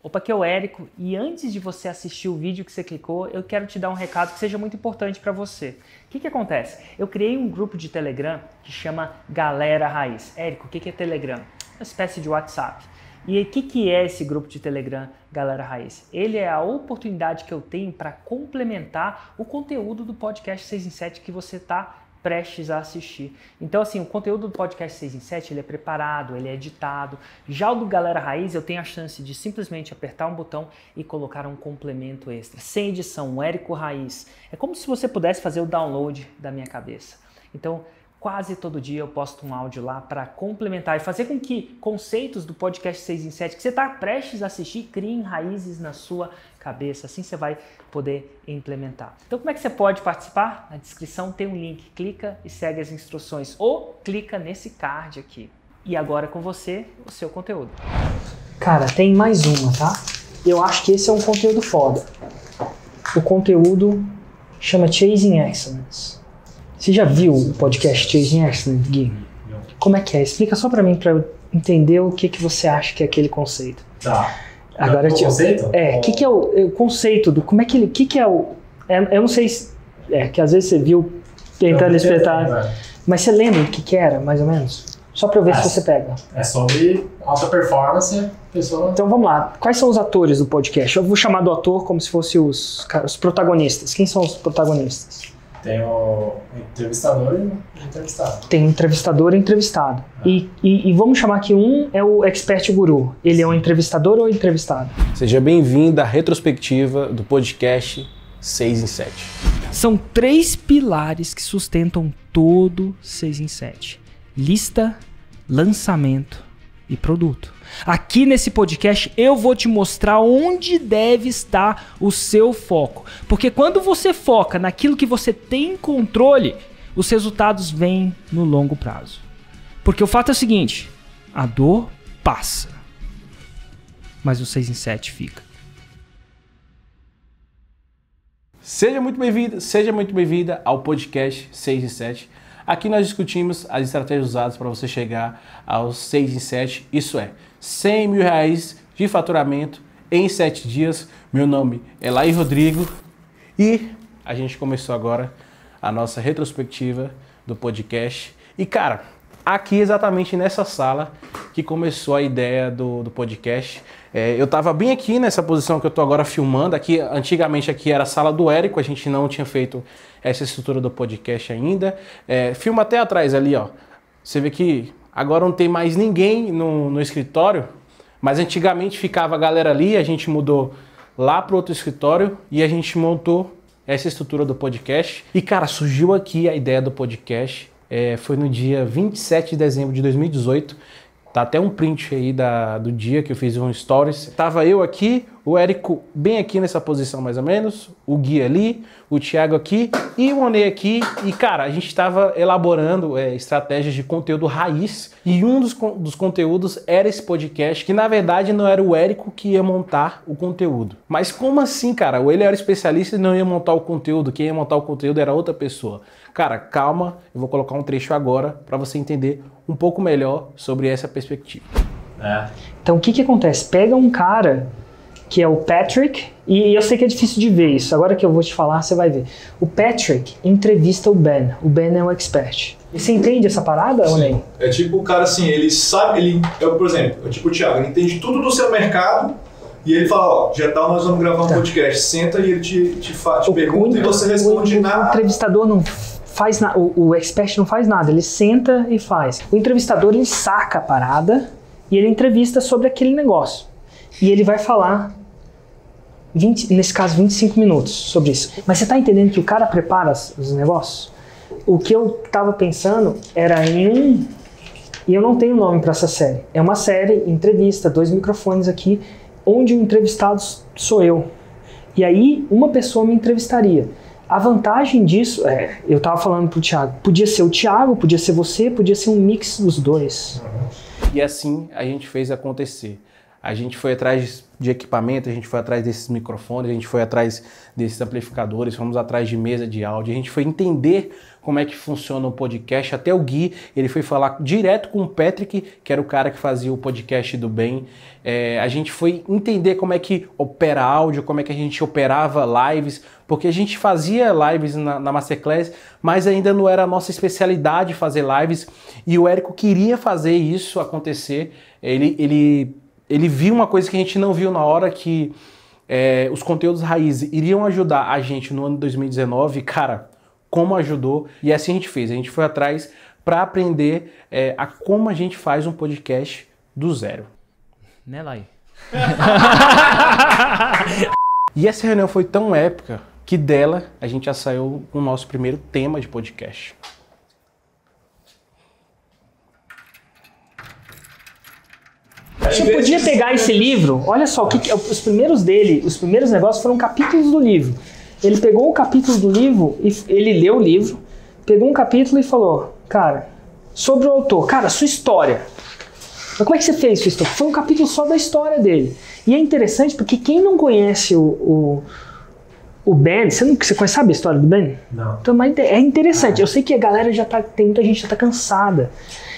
Opa, aqui é o Érico e antes de você assistir o vídeo que você clicou, eu quero te dar um recado que seja muito importante para você. O que, que acontece? Eu criei um grupo de Telegram que chama Galera Raiz. Érico, o que, que é Telegram? Uma espécie de WhatsApp. E o que, que é esse grupo de Telegram Galera Raiz? Ele é a oportunidade que eu tenho para complementar o conteúdo do podcast 6 em 7 que você está prestes a assistir. Então, assim, o conteúdo do podcast 6 em 7, ele é preparado, ele é editado. Já o do Galera Raiz, eu tenho a chance de simplesmente apertar um botão e colocar um complemento extra. Sem edição, o Érico Raiz. É como se você pudesse fazer o download da minha cabeça. Então, quase todo dia eu posto um áudio lá para complementar e fazer com que conceitos do podcast 6 em 7 que você está prestes a assistir criem raízes na sua cabeça, assim você vai poder implementar. Então, como é que você pode participar? Na descrição tem um link, clica e segue as instruções ou clica nesse card aqui. E agora com você, o seu conteúdo. Cara, tem mais uma, tá? Eu acho que esse é um conteúdo foda. O conteúdo chama Chasing Excellence. Você já viu o podcast Chasing Excellence, Gui? Como é que é? Explica só para mim para eu entender o que, que você acha que é aquele conceito. Tá. Agora o te... conceito? É, o que, que é o, é o, conceito do. Como é que ele. O que, que é o. É, eu não sei se. É, que às vezes você viu tentando espetar. Mas você lembra o que, que era, mais ou menos? Só para eu ver é, se ah, você pega. É sobre alta performance, pessoa. Então vamos lá. Quais são os atores do podcast? Eu vou chamar do ator como se fossem os, os protagonistas. Quem são os protagonistas? Tem o entrevistador e o entrevistado. Tem entrevistador e entrevistado. Ah. E, e, e, vamos chamar que um é o expert guru. Ele é o um entrevistador ou entrevistado? Seja bem-vindo à retrospectiva do podcast 6 em 7. São três pilares que sustentam todo 6 em 7. Lista, lançamento e produto. Aqui nesse podcast eu vou te mostrar onde deve estar o seu foco. Porque quando você foca naquilo que você tem controle, os resultados vêm no longo prazo. Porque o fato é o seguinte: a dor passa, mas o 6 em 7 fica. Seja muito bem-vindo, seja muito bem-vinda ao podcast 6 em 7. Aqui nós discutimos as estratégias usadas para você chegar aos 6 em 7, isso é, 100 mil reais de faturamento em 7 dias. Meu nome é Laí Rodrigo e a gente começou agora a nossa retrospectiva do podcast. E cara, aqui exatamente nessa sala que começou a ideia do, do podcast. É, eu estava bem aqui nessa posição que eu estou agora filmando. Aqui, antigamente aqui era a sala do Érico, a gente não tinha feito essa estrutura do podcast ainda. É, filma até atrás ali, ó. Você vê que agora não tem mais ninguém no, no escritório, mas antigamente ficava a galera ali, a gente mudou lá para outro escritório e a gente montou essa estrutura do podcast. E cara, surgiu aqui a ideia do podcast. É, foi no dia 27 de dezembro de 2018. Tá até um print aí da, do dia que eu fiz um stories. Tava eu aqui, o Érico bem aqui nessa posição mais ou menos, o Gui ali, o Thiago aqui e o Onei aqui. E cara, a gente estava elaborando é, estratégias de conteúdo raiz e um dos, dos conteúdos era esse podcast, que na verdade não era o Érico que ia montar o conteúdo. Mas como assim, cara? Ele era especialista e não ia montar o conteúdo, quem ia montar o conteúdo era outra pessoa. Cara, calma, eu vou colocar um trecho agora para você entender um pouco melhor sobre essa perspectiva. É. Então o que, que acontece? Pega um cara que é o Patrick, e eu sei que é difícil de ver isso, agora que eu vou te falar, você vai ver. O Patrick entrevista o Ben, o Ben é o expert. E você entende essa parada Sim. ou nem? É tipo o cara assim, ele sabe, ele, eu, é, por exemplo, é tipo o Thiago, ele entende tudo do seu mercado, e ele fala, ó, já tá, nós vamos gravar um tá. podcast, senta e ele te, te, te o pergunta o, e você responde o, O entrevistador não faz na, o, o expert não faz nada, ele senta e faz. O entrevistador ele saca a parada e ele entrevista sobre aquele negócio. E ele vai falar 20, nesse caso 25 minutos sobre isso. Mas você está entendendo que o cara prepara os negócios? O que eu estava pensando era em um e eu não tenho nome para essa série. É uma série, entrevista, dois microfones aqui, onde o entrevistado sou eu. E aí uma pessoa me entrevistaria. A vantagem disso, é, eu estava falando pro Thiago, podia ser o Thiago, podia ser você, podia ser um mix dos dois. Uhum. E assim a gente fez acontecer. A gente foi atrás de equipamento, a gente foi atrás desses microfones, a gente foi atrás desses amplificadores, fomos atrás de mesa de áudio, a gente foi entender como é que funciona o podcast. Até o Gui, ele foi falar direto com o Patrick, que era o cara que fazia o podcast do bem. É, a gente foi entender como é que opera áudio, como é que a gente operava lives, porque a gente fazia lives na, na Masterclass, mas ainda não era a nossa especialidade fazer lives. E o Érico queria fazer isso acontecer. Ele, ele, ele viu uma coisa que a gente não viu na hora que. É, os conteúdos raiz iriam ajudar a gente no ano de 2019, cara, como ajudou. E assim a gente fez. A gente foi atrás para aprender é, a como a gente faz um podcast do zero. Né, Lai? e essa reunião foi tão épica que dela a gente já saiu com o nosso primeiro tema de podcast. Você podia pegar esse livro, olha só, que, é, os primeiros dele, os primeiros negócios foram capítulos do livro. Ele pegou um capítulo do livro, e ele leu o livro, pegou um capítulo e falou: Cara, sobre o autor, cara, sua história. Mas como é que você fez sua história? Foi um capítulo só da história dele. E é interessante porque quem não conhece o, o o Ben, você, não, você sabe a história do Ben? Não. Então, mas é interessante. Ah. Eu sei que a galera já tá. Tem muita gente já tá cansada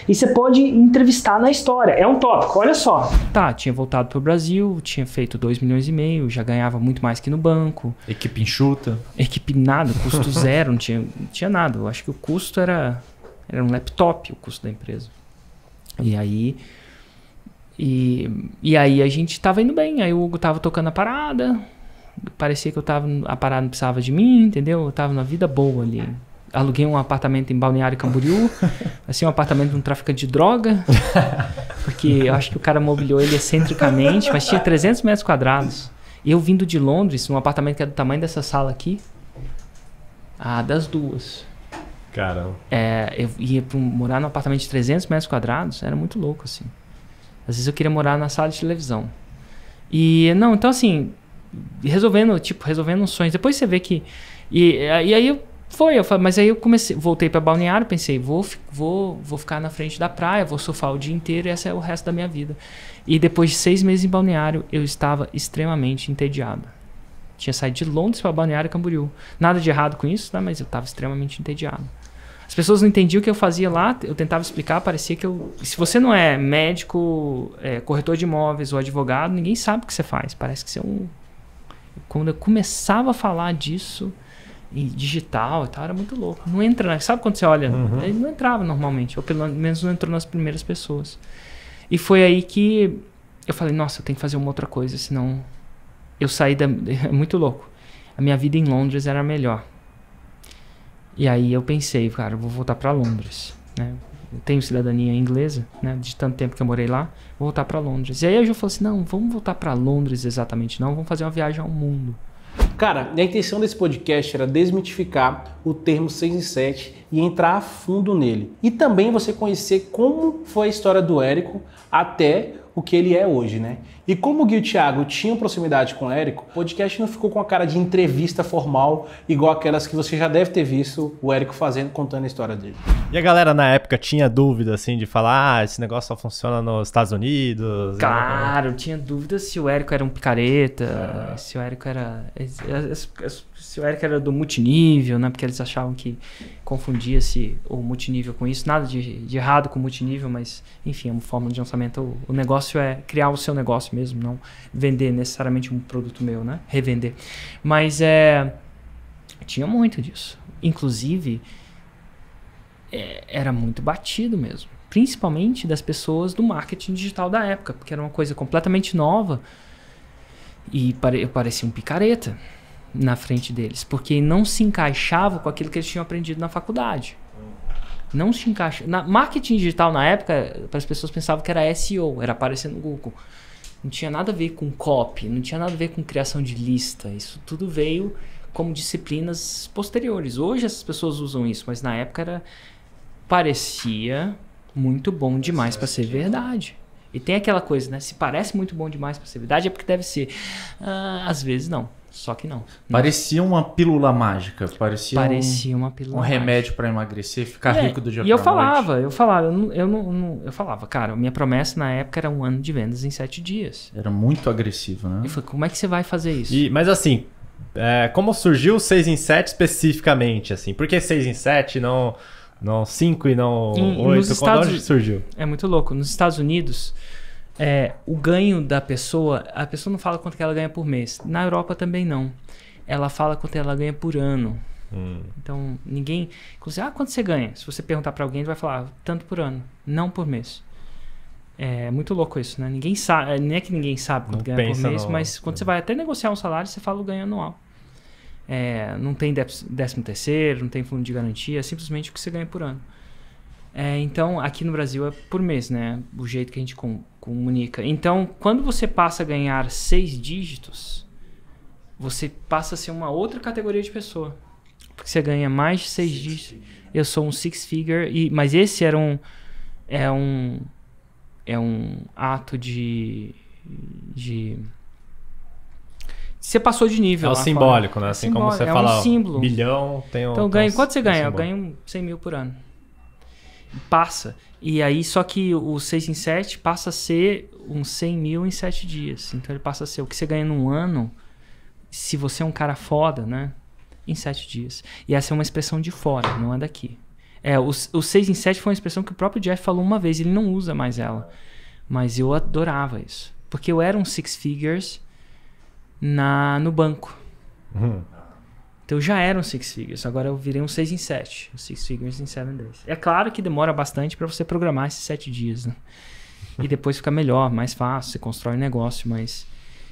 e você pode entrevistar na história. É um tópico, olha só. Tá, tinha voltado para o Brasil, tinha feito 2 milhões e meio, já ganhava muito mais que no banco. Equipe enxuta. Equipe nada, custo zero, não tinha, não tinha nada. Eu acho que o custo era, era um laptop, o custo da empresa. E aí. E, e aí a gente tava indo bem, aí o Hugo tava tocando a parada, parecia que eu tava, a parada não precisava de mim, entendeu? Eu tava na vida boa ali aluguei um apartamento em Balneário Camboriú, assim, um apartamento de um traficante de droga, porque eu acho que o cara mobiliou ele excentricamente, mas tinha 300 metros quadrados. Eu vindo de Londres, num apartamento que é do tamanho dessa sala aqui, ah, das duas. Caramba. É, eu ia morar num apartamento de 300 metros quadrados, era muito louco, assim. Às vezes eu queria morar na sala de televisão. E, não, então assim, resolvendo, tipo, resolvendo uns sonhos. Depois você vê que... E, e aí eu foi, eu falei, mas aí eu comecei, voltei para balneário, pensei, vou, vou, vou ficar na frente da praia, vou surfar o dia inteiro e esse é o resto da minha vida. E depois de seis meses em balneário, eu estava extremamente entediado. Tinha saído de Londres para balneário Camboriú. Nada de errado com isso, né? mas eu estava extremamente entediado. As pessoas não entendiam o que eu fazia lá, eu tentava explicar, parecia que eu. Se você não é médico, é, corretor de imóveis ou advogado, ninguém sabe o que você faz. Parece que você é um. Quando eu começava a falar disso e digital e tal, era muito louco. Não entra, né? sabe quando você olha? Uhum. Ele não entrava normalmente, ou pelo menos não entrou nas primeiras pessoas. E foi aí que eu falei, nossa, eu tenho que fazer uma outra coisa, senão eu saí da... É muito louco. A minha vida em Londres era melhor. E aí eu pensei, cara, eu vou voltar para Londres, né? Eu tenho cidadania inglesa, né? De tanto tempo que eu morei lá, vou voltar para Londres. E aí eu já falei assim, não, vamos voltar para Londres exatamente, não, vamos fazer uma viagem ao mundo. Cara, a intenção desse podcast era desmitificar o termo 6 e 7 e entrar a fundo nele. E também você conhecer como foi a história do Érico até o que ele é hoje, né? E como o Gui e o Thiago tinham proximidade com o Érico, o podcast não ficou com a cara de entrevista formal, igual aquelas que você já deve ter visto o Érico fazendo, contando a história dele. E a galera na época tinha dúvida, assim, de falar, ah, esse negócio só funciona nos Estados Unidos? Né? Claro, né? tinha dúvida se o Érico era um picareta, é. se o Érico era... Se o Érico era do multinível, né? Porque eles achavam que confundia-se o multinível com isso. Nada de, de, errado com multinível, mas enfim, é uma forma de lançamento. O, o, negócio é criar o seu negócio mesmo, não vender necessariamente um produto meu, né? Revender. Mas é, tinha muito disso. Inclusive, é, era muito batido mesmo. Principalmente das pessoas do marketing digital da época, porque era uma coisa completamente nova e pare, eu parecia um picareta na frente deles, porque não se encaixava com aquilo que eles tinham aprendido na faculdade. Não se encaixa. Na marketing digital na época, as pessoas pensavam que era SEO, era aparecer no Google. Não tinha nada a ver com copy, não tinha nada a ver com criação de lista. Isso tudo veio como disciplinas posteriores. Hoje essas pessoas usam isso, mas na época era parecia muito bom demais para ser verdade. E tem aquela coisa, né? Se parece muito bom demais para ser verdade, é porque deve ser. Ah, às vezes não. Só que não. Parecia uma pílula mágica, parecia, parecia um, uma pílula um remédio para emagrecer, ficar é, rico do dia E eu falava, eu falava, eu não, eu não, eu falava, cara, minha promessa na época era um ano de vendas em sete dias. Era muito agressivo, né? Eu falei, como é que você vai fazer isso? E, mas assim, é, como surgiu o 6 em 7 especificamente, assim? Por que 6 em 7 não não 5 e não 8? Quando Estados... surgiu? É muito louco. Nos Estados Unidos, é, o ganho da pessoa, a pessoa não fala quanto que ela ganha por mês. Na Europa também não. Ela fala quanto ela ganha por ano. Hum. Então, ninguém. Inclusive, ah, quanto você ganha? Se você perguntar para alguém, ele vai falar ah, tanto por ano, não por mês. É, é muito louco isso, né? Ninguém sabe, é, nem é que ninguém sabe quanto não ganha por mês, não. mas né? quando é. você vai até negociar um salário, você fala o ganho anual. É, não tem décimo terceiro, não tem fundo de garantia, é simplesmente o que você ganha por ano. É, então, aqui no Brasil é por mês, né? O jeito que a gente com, comunica. Então, quando você passa a ganhar seis dígitos, você passa a ser uma outra categoria de pessoa. Porque você ganha mais de seis six dígitos. Figure. Eu sou um six figure, e, mas esse era um. É um. É um ato de. de você passou de nível. É o simbólico, fora. né? Assim simbólico. É como você é fala. Um símbolo. milhão tem um. Então, ganho, quanto você ganha? um eu ganho 100 mil por ano. Passa. E aí, só que o 6 em 7 passa a ser uns 100 mil em 7 dias. Então ele passa a ser o que você ganha num ano, se você é um cara foda, né? Em 7 dias. E essa é uma expressão de fora, não é daqui. É, o, o 6 em 7 foi uma expressão que o próprio Jeff falou uma vez, ele não usa mais ela. Mas eu adorava isso. Porque eu era um six figures na, no banco. Uhum. Então já era um Six Figures, agora eu virei um 6 em 7. Um six Figures em 7 Days. É claro que demora bastante para você programar esses 7 dias, né? E depois fica melhor, mais fácil, você constrói um negócio, mas.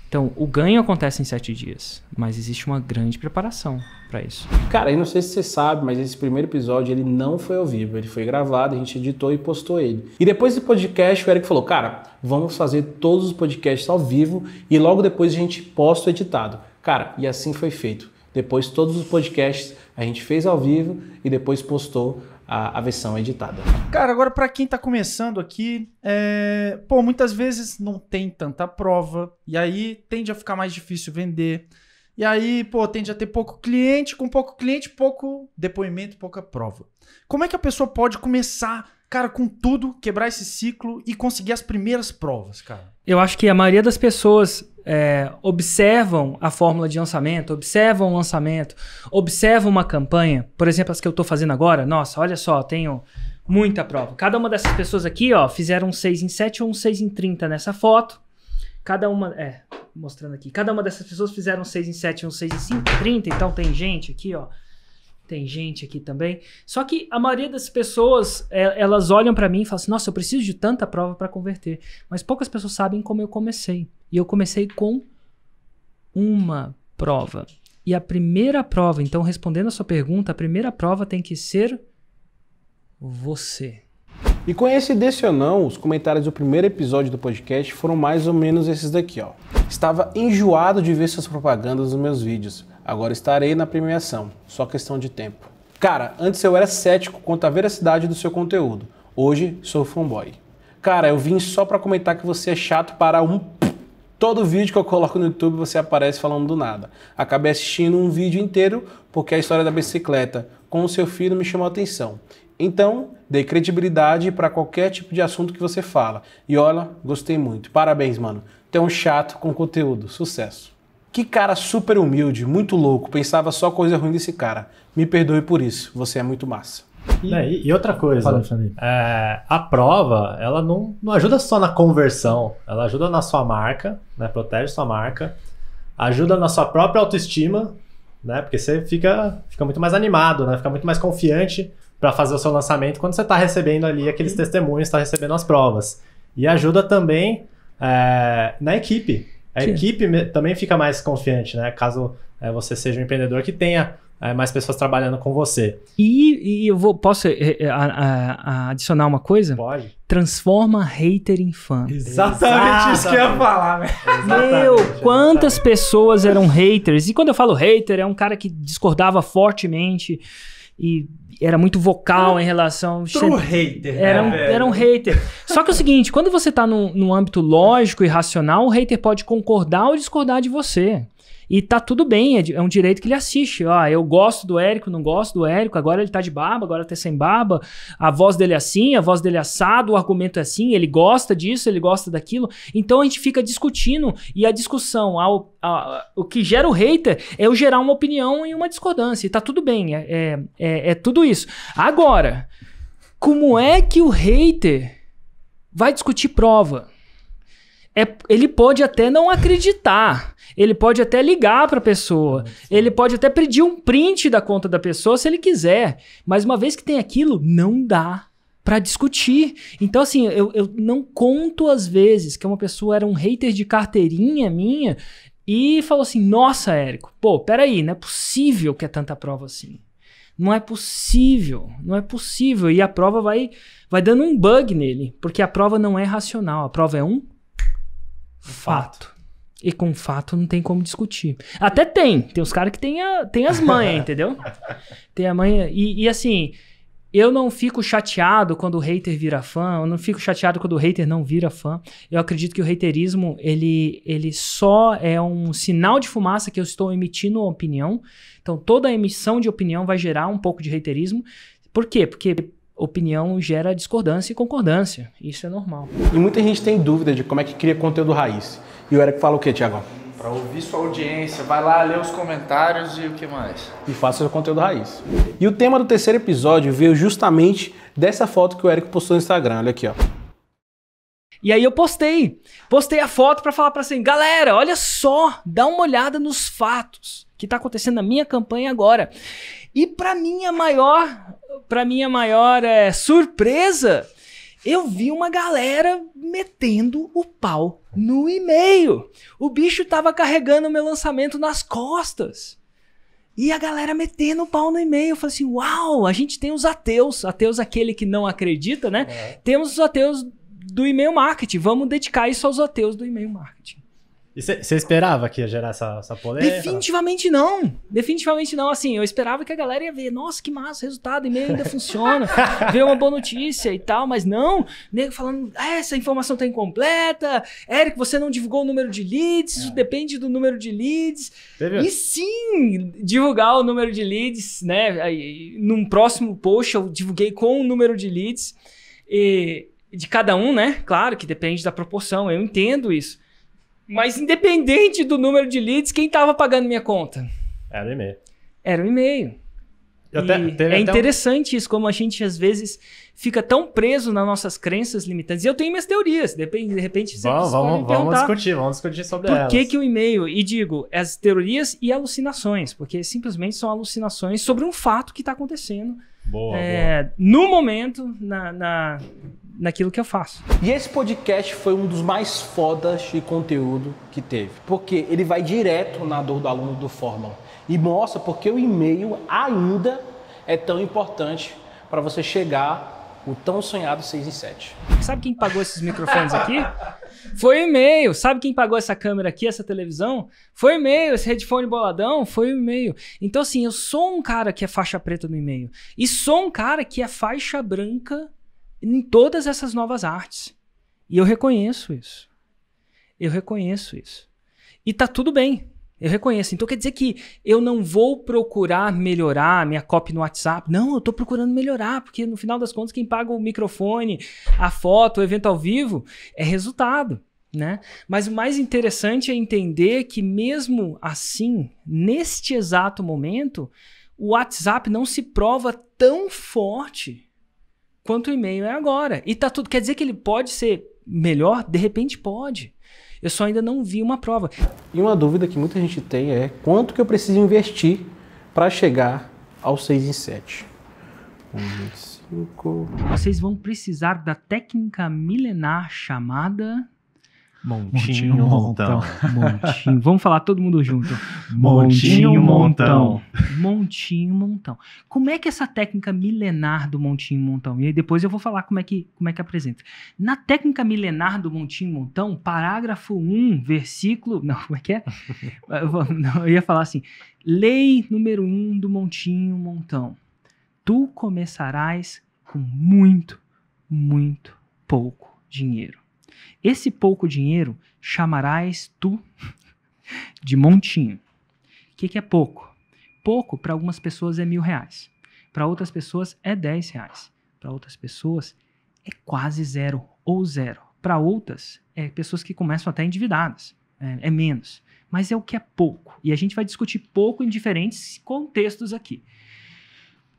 Então, o ganho acontece em sete dias, mas existe uma grande preparação para isso. Cara, eu não sei se você sabe, mas esse primeiro episódio ele não foi ao vivo, ele foi gravado, a gente editou e postou ele. E depois do podcast, o Eric falou: "Cara, vamos fazer todos os podcasts ao vivo e logo depois a gente posta o editado". Cara, e assim foi feito. Depois, todos os podcasts a gente fez ao vivo e depois postou a, a versão editada. Cara, agora para quem está começando aqui, é... pô, muitas vezes não tem tanta prova e aí tende a ficar mais difícil vender. E aí, pô, tende a ter pouco cliente, com pouco cliente, pouco depoimento, pouca prova. Como é que a pessoa pode começar, cara, com tudo, quebrar esse ciclo e conseguir as primeiras provas, cara? eu acho que a maioria das pessoas é, observam a fórmula de lançamento, observam o lançamento, observam uma campanha, por exemplo, as que eu estou fazendo agora. Nossa, olha só, tenho muita prova. Cada uma dessas pessoas aqui, ó, fizeram um 6 em 7 ou um 6 em 30 nessa foto. Cada uma, é, mostrando aqui. Cada uma dessas pessoas fizeram um 6 em 7 e um 6 em 5, 30, então tem gente aqui, ó, tem gente aqui também. Só que a maioria das pessoas, é, elas olham para mim e falam assim: "Nossa, eu preciso de tanta prova para converter". Mas poucas pessoas sabem como eu comecei. E eu comecei com uma prova. E a primeira prova, então respondendo a sua pergunta, a primeira prova tem que ser você. E coincidência ou não, os comentários do primeiro episódio do podcast foram mais ou menos esses daqui, ó. Estava enjoado de ver suas propagandas nos meus vídeos Agora estarei na premiação, só questão de tempo. Cara, antes eu era cético quanto à veracidade do seu conteúdo. Hoje sou fanboy. Cara, eu vim só para comentar que você é chato para um Todo vídeo que eu coloco no YouTube você aparece falando do nada. Acabei assistindo um vídeo inteiro porque a história da bicicleta com o seu filho me chamou a atenção. Então, dei credibilidade para qualquer tipo de assunto que você fala. E olha, gostei muito. Parabéns, mano. Tem um chato com conteúdo. Sucesso. Que cara super humilde, muito louco, pensava só coisa ruim desse cara. Me perdoe por isso, você é muito massa. E, é, e outra coisa, é, a prova, ela não, não ajuda só na conversão, ela ajuda na sua marca, né, protege sua marca, ajuda na sua própria autoestima, né, porque você fica, fica muito mais animado, né, fica muito mais confiante para fazer o seu lançamento quando você está recebendo ali aqueles uhum. testemunhos, está recebendo as provas. E ajuda também é, na equipe, a equipe também fica mais confiante, né? Caso é, você seja um empreendedor que tenha é, mais pessoas trabalhando com você. E, e eu vou, posso é, é a, a adicionar uma coisa? Pode. Transforma hater em fã. Exatamente, Exatamente. isso que eu ia falar, né? Meu, quantas Exatamente. pessoas eram haters? E quando eu falo hater, é um cara que discordava fortemente e era muito vocal em relação. True hater. Né, era, né, um, era um hater. Só que é o seguinte: quando você tá num âmbito lógico e racional, o hater pode concordar ou discordar de você. E tá tudo bem, é, é um direito que ele assiste. Ó, ah, eu gosto do Érico, não gosto do Érico, agora ele tá de barba, agora tá sem barba, a voz dele é assim, a voz dele é assado, o argumento é assim, ele gosta disso, ele gosta daquilo. Então a gente fica discutindo e a discussão, a, o que gera o hater é eu gerar uma opinião e uma discordância. E tá tudo bem, é, é, é, é tudo isso. Agora, como é que o hater vai discutir prova? É, ele pode até não acreditar. Ele pode até ligar para a pessoa. Ele pode até pedir um print da conta da pessoa se ele quiser. Mas uma vez que tem aquilo, não dá para discutir. Então, assim, eu, eu não conto às vezes que uma pessoa era um hater de carteirinha minha e falou assim: Nossa, Érico, pô, peraí, não é possível que é tanta prova assim. Não é possível, não é possível. E a prova vai, vai dando um bug nele, porque a prova não é racional, a prova é um fato. E com fato não tem como discutir. Até tem. Tem os caras que tem, a, tem as manhas, entendeu? Tem a mãe E, e, assim, eu não fico chateado quando o hater vira fã. Eu não fico chateado quando o hater não vira fã. Eu acredito que o haterismo, ele, ele só é um sinal de fumaça que eu estou emitindo opinião. Então, toda emissão de opinião vai gerar um pouco de haterismo. Por quê? Porque opinião gera discordância e concordância. Isso é normal. E muita gente tem dúvida de como é que cria conteúdo raiz. E o Eric fala o quê, Tiago? Para ouvir sua audiência, vai lá ler os comentários e o que mais. E faça seu conteúdo raiz. E o tema do terceiro episódio veio justamente dessa foto que o Eric postou no Instagram. Olha aqui, ó. E aí eu postei. Postei a foto para falar para assim, galera, olha só, dá uma olhada nos fatos que está acontecendo na minha campanha agora. E para mim a maior para minha maior é, surpresa, eu vi uma galera metendo o pau no e-mail. O bicho tava carregando meu lançamento nas costas. E a galera metendo o pau no e-mail. Eu falei assim: uau, a gente tem os ateus, ateus é aquele que não acredita, né? É. Temos os ateus do e-mail marketing. Vamos dedicar isso aos ateus do e-mail marketing você esperava que ia gerar essa, essa polêmica? Definitivamente não. Definitivamente não. Assim, eu esperava que a galera ia ver, nossa, que massa, resultado, e-mail ainda funciona, ver uma boa notícia e tal, mas não. Nego falando, ah, essa informação tá incompleta, Eric, você não divulgou o número de leads, é. isso depende do número de leads. Teve... E sim, divulgar o número de leads, né? Aí, num próximo post eu divulguei com o número de leads e, de cada um, né? Claro que depende da proporção, eu entendo isso. Mas independente do número de leads, quem estava pagando minha conta? Era o e-mail. Era o e-mail. Até, é interessante um... isso, como a gente às vezes fica tão preso nas nossas crenças limitantes. E eu tenho minhas teorias, de repente, de repente vamos, vamos, vamos discutir, vamos discutir sobre por elas. Por que, que o e-mail, e digo, as teorias e alucinações, porque simplesmente são alucinações sobre um fato que está acontecendo. Boa, é, boa. No momento, na, na, naquilo que eu faço. E esse podcast foi um dos mais fodas de conteúdo que teve, porque ele vai direto na dor do aluno do Fórmula e mostra porque o e-mail ainda é tão importante para você chegar o tão sonhado 6 em 7. Sabe quem pagou esses microfones aqui? Foi o e-mail. Sabe quem pagou essa câmera aqui, essa televisão? Foi o e-mail. Esse headphone boladão? Foi o e-mail. Então, assim, eu sou um cara que é faixa preta no e-mail. E sou um cara que é faixa branca em todas essas novas artes. E eu reconheço isso. Eu reconheço isso. E tá tudo bem. Eu reconheço. Então quer dizer que eu não vou procurar melhorar minha copy no WhatsApp. Não, eu estou procurando melhorar, porque no final das contas quem paga o microfone, a foto, o evento ao vivo é resultado, né? Mas o mais interessante é entender que mesmo assim, neste exato momento, o WhatsApp não se prova tão forte quanto o e-mail é agora. E tá tudo. Quer dizer que ele pode ser melhor? De repente pode. Eu só ainda não vi uma prova. E uma dúvida que muita gente tem é quanto que eu preciso investir para chegar aos 6 em 7? 1 em 5. Vocês vão precisar da técnica milenar chamada Montinho, montinho montão. Montinho. Vamos falar todo mundo junto. Montinho, montão. Montinho, montão. Como é que essa técnica milenar do montinho, montão? E aí depois eu vou falar como é que, como é que apresenta. Na técnica milenar do montinho, montão, parágrafo 1, versículo... Não, como é que é? eu ia falar assim. Lei número 1 do montinho, montão. Tu começarás com muito, muito pouco dinheiro esse pouco dinheiro chamarás tu de montinho. O que, que é pouco? Pouco para algumas pessoas é mil reais, para outras pessoas é dez reais, para outras pessoas é quase zero ou zero. Para outras, é pessoas que começam até endividadas, é, é menos. Mas é o que é pouco. E a gente vai discutir pouco em diferentes contextos aqui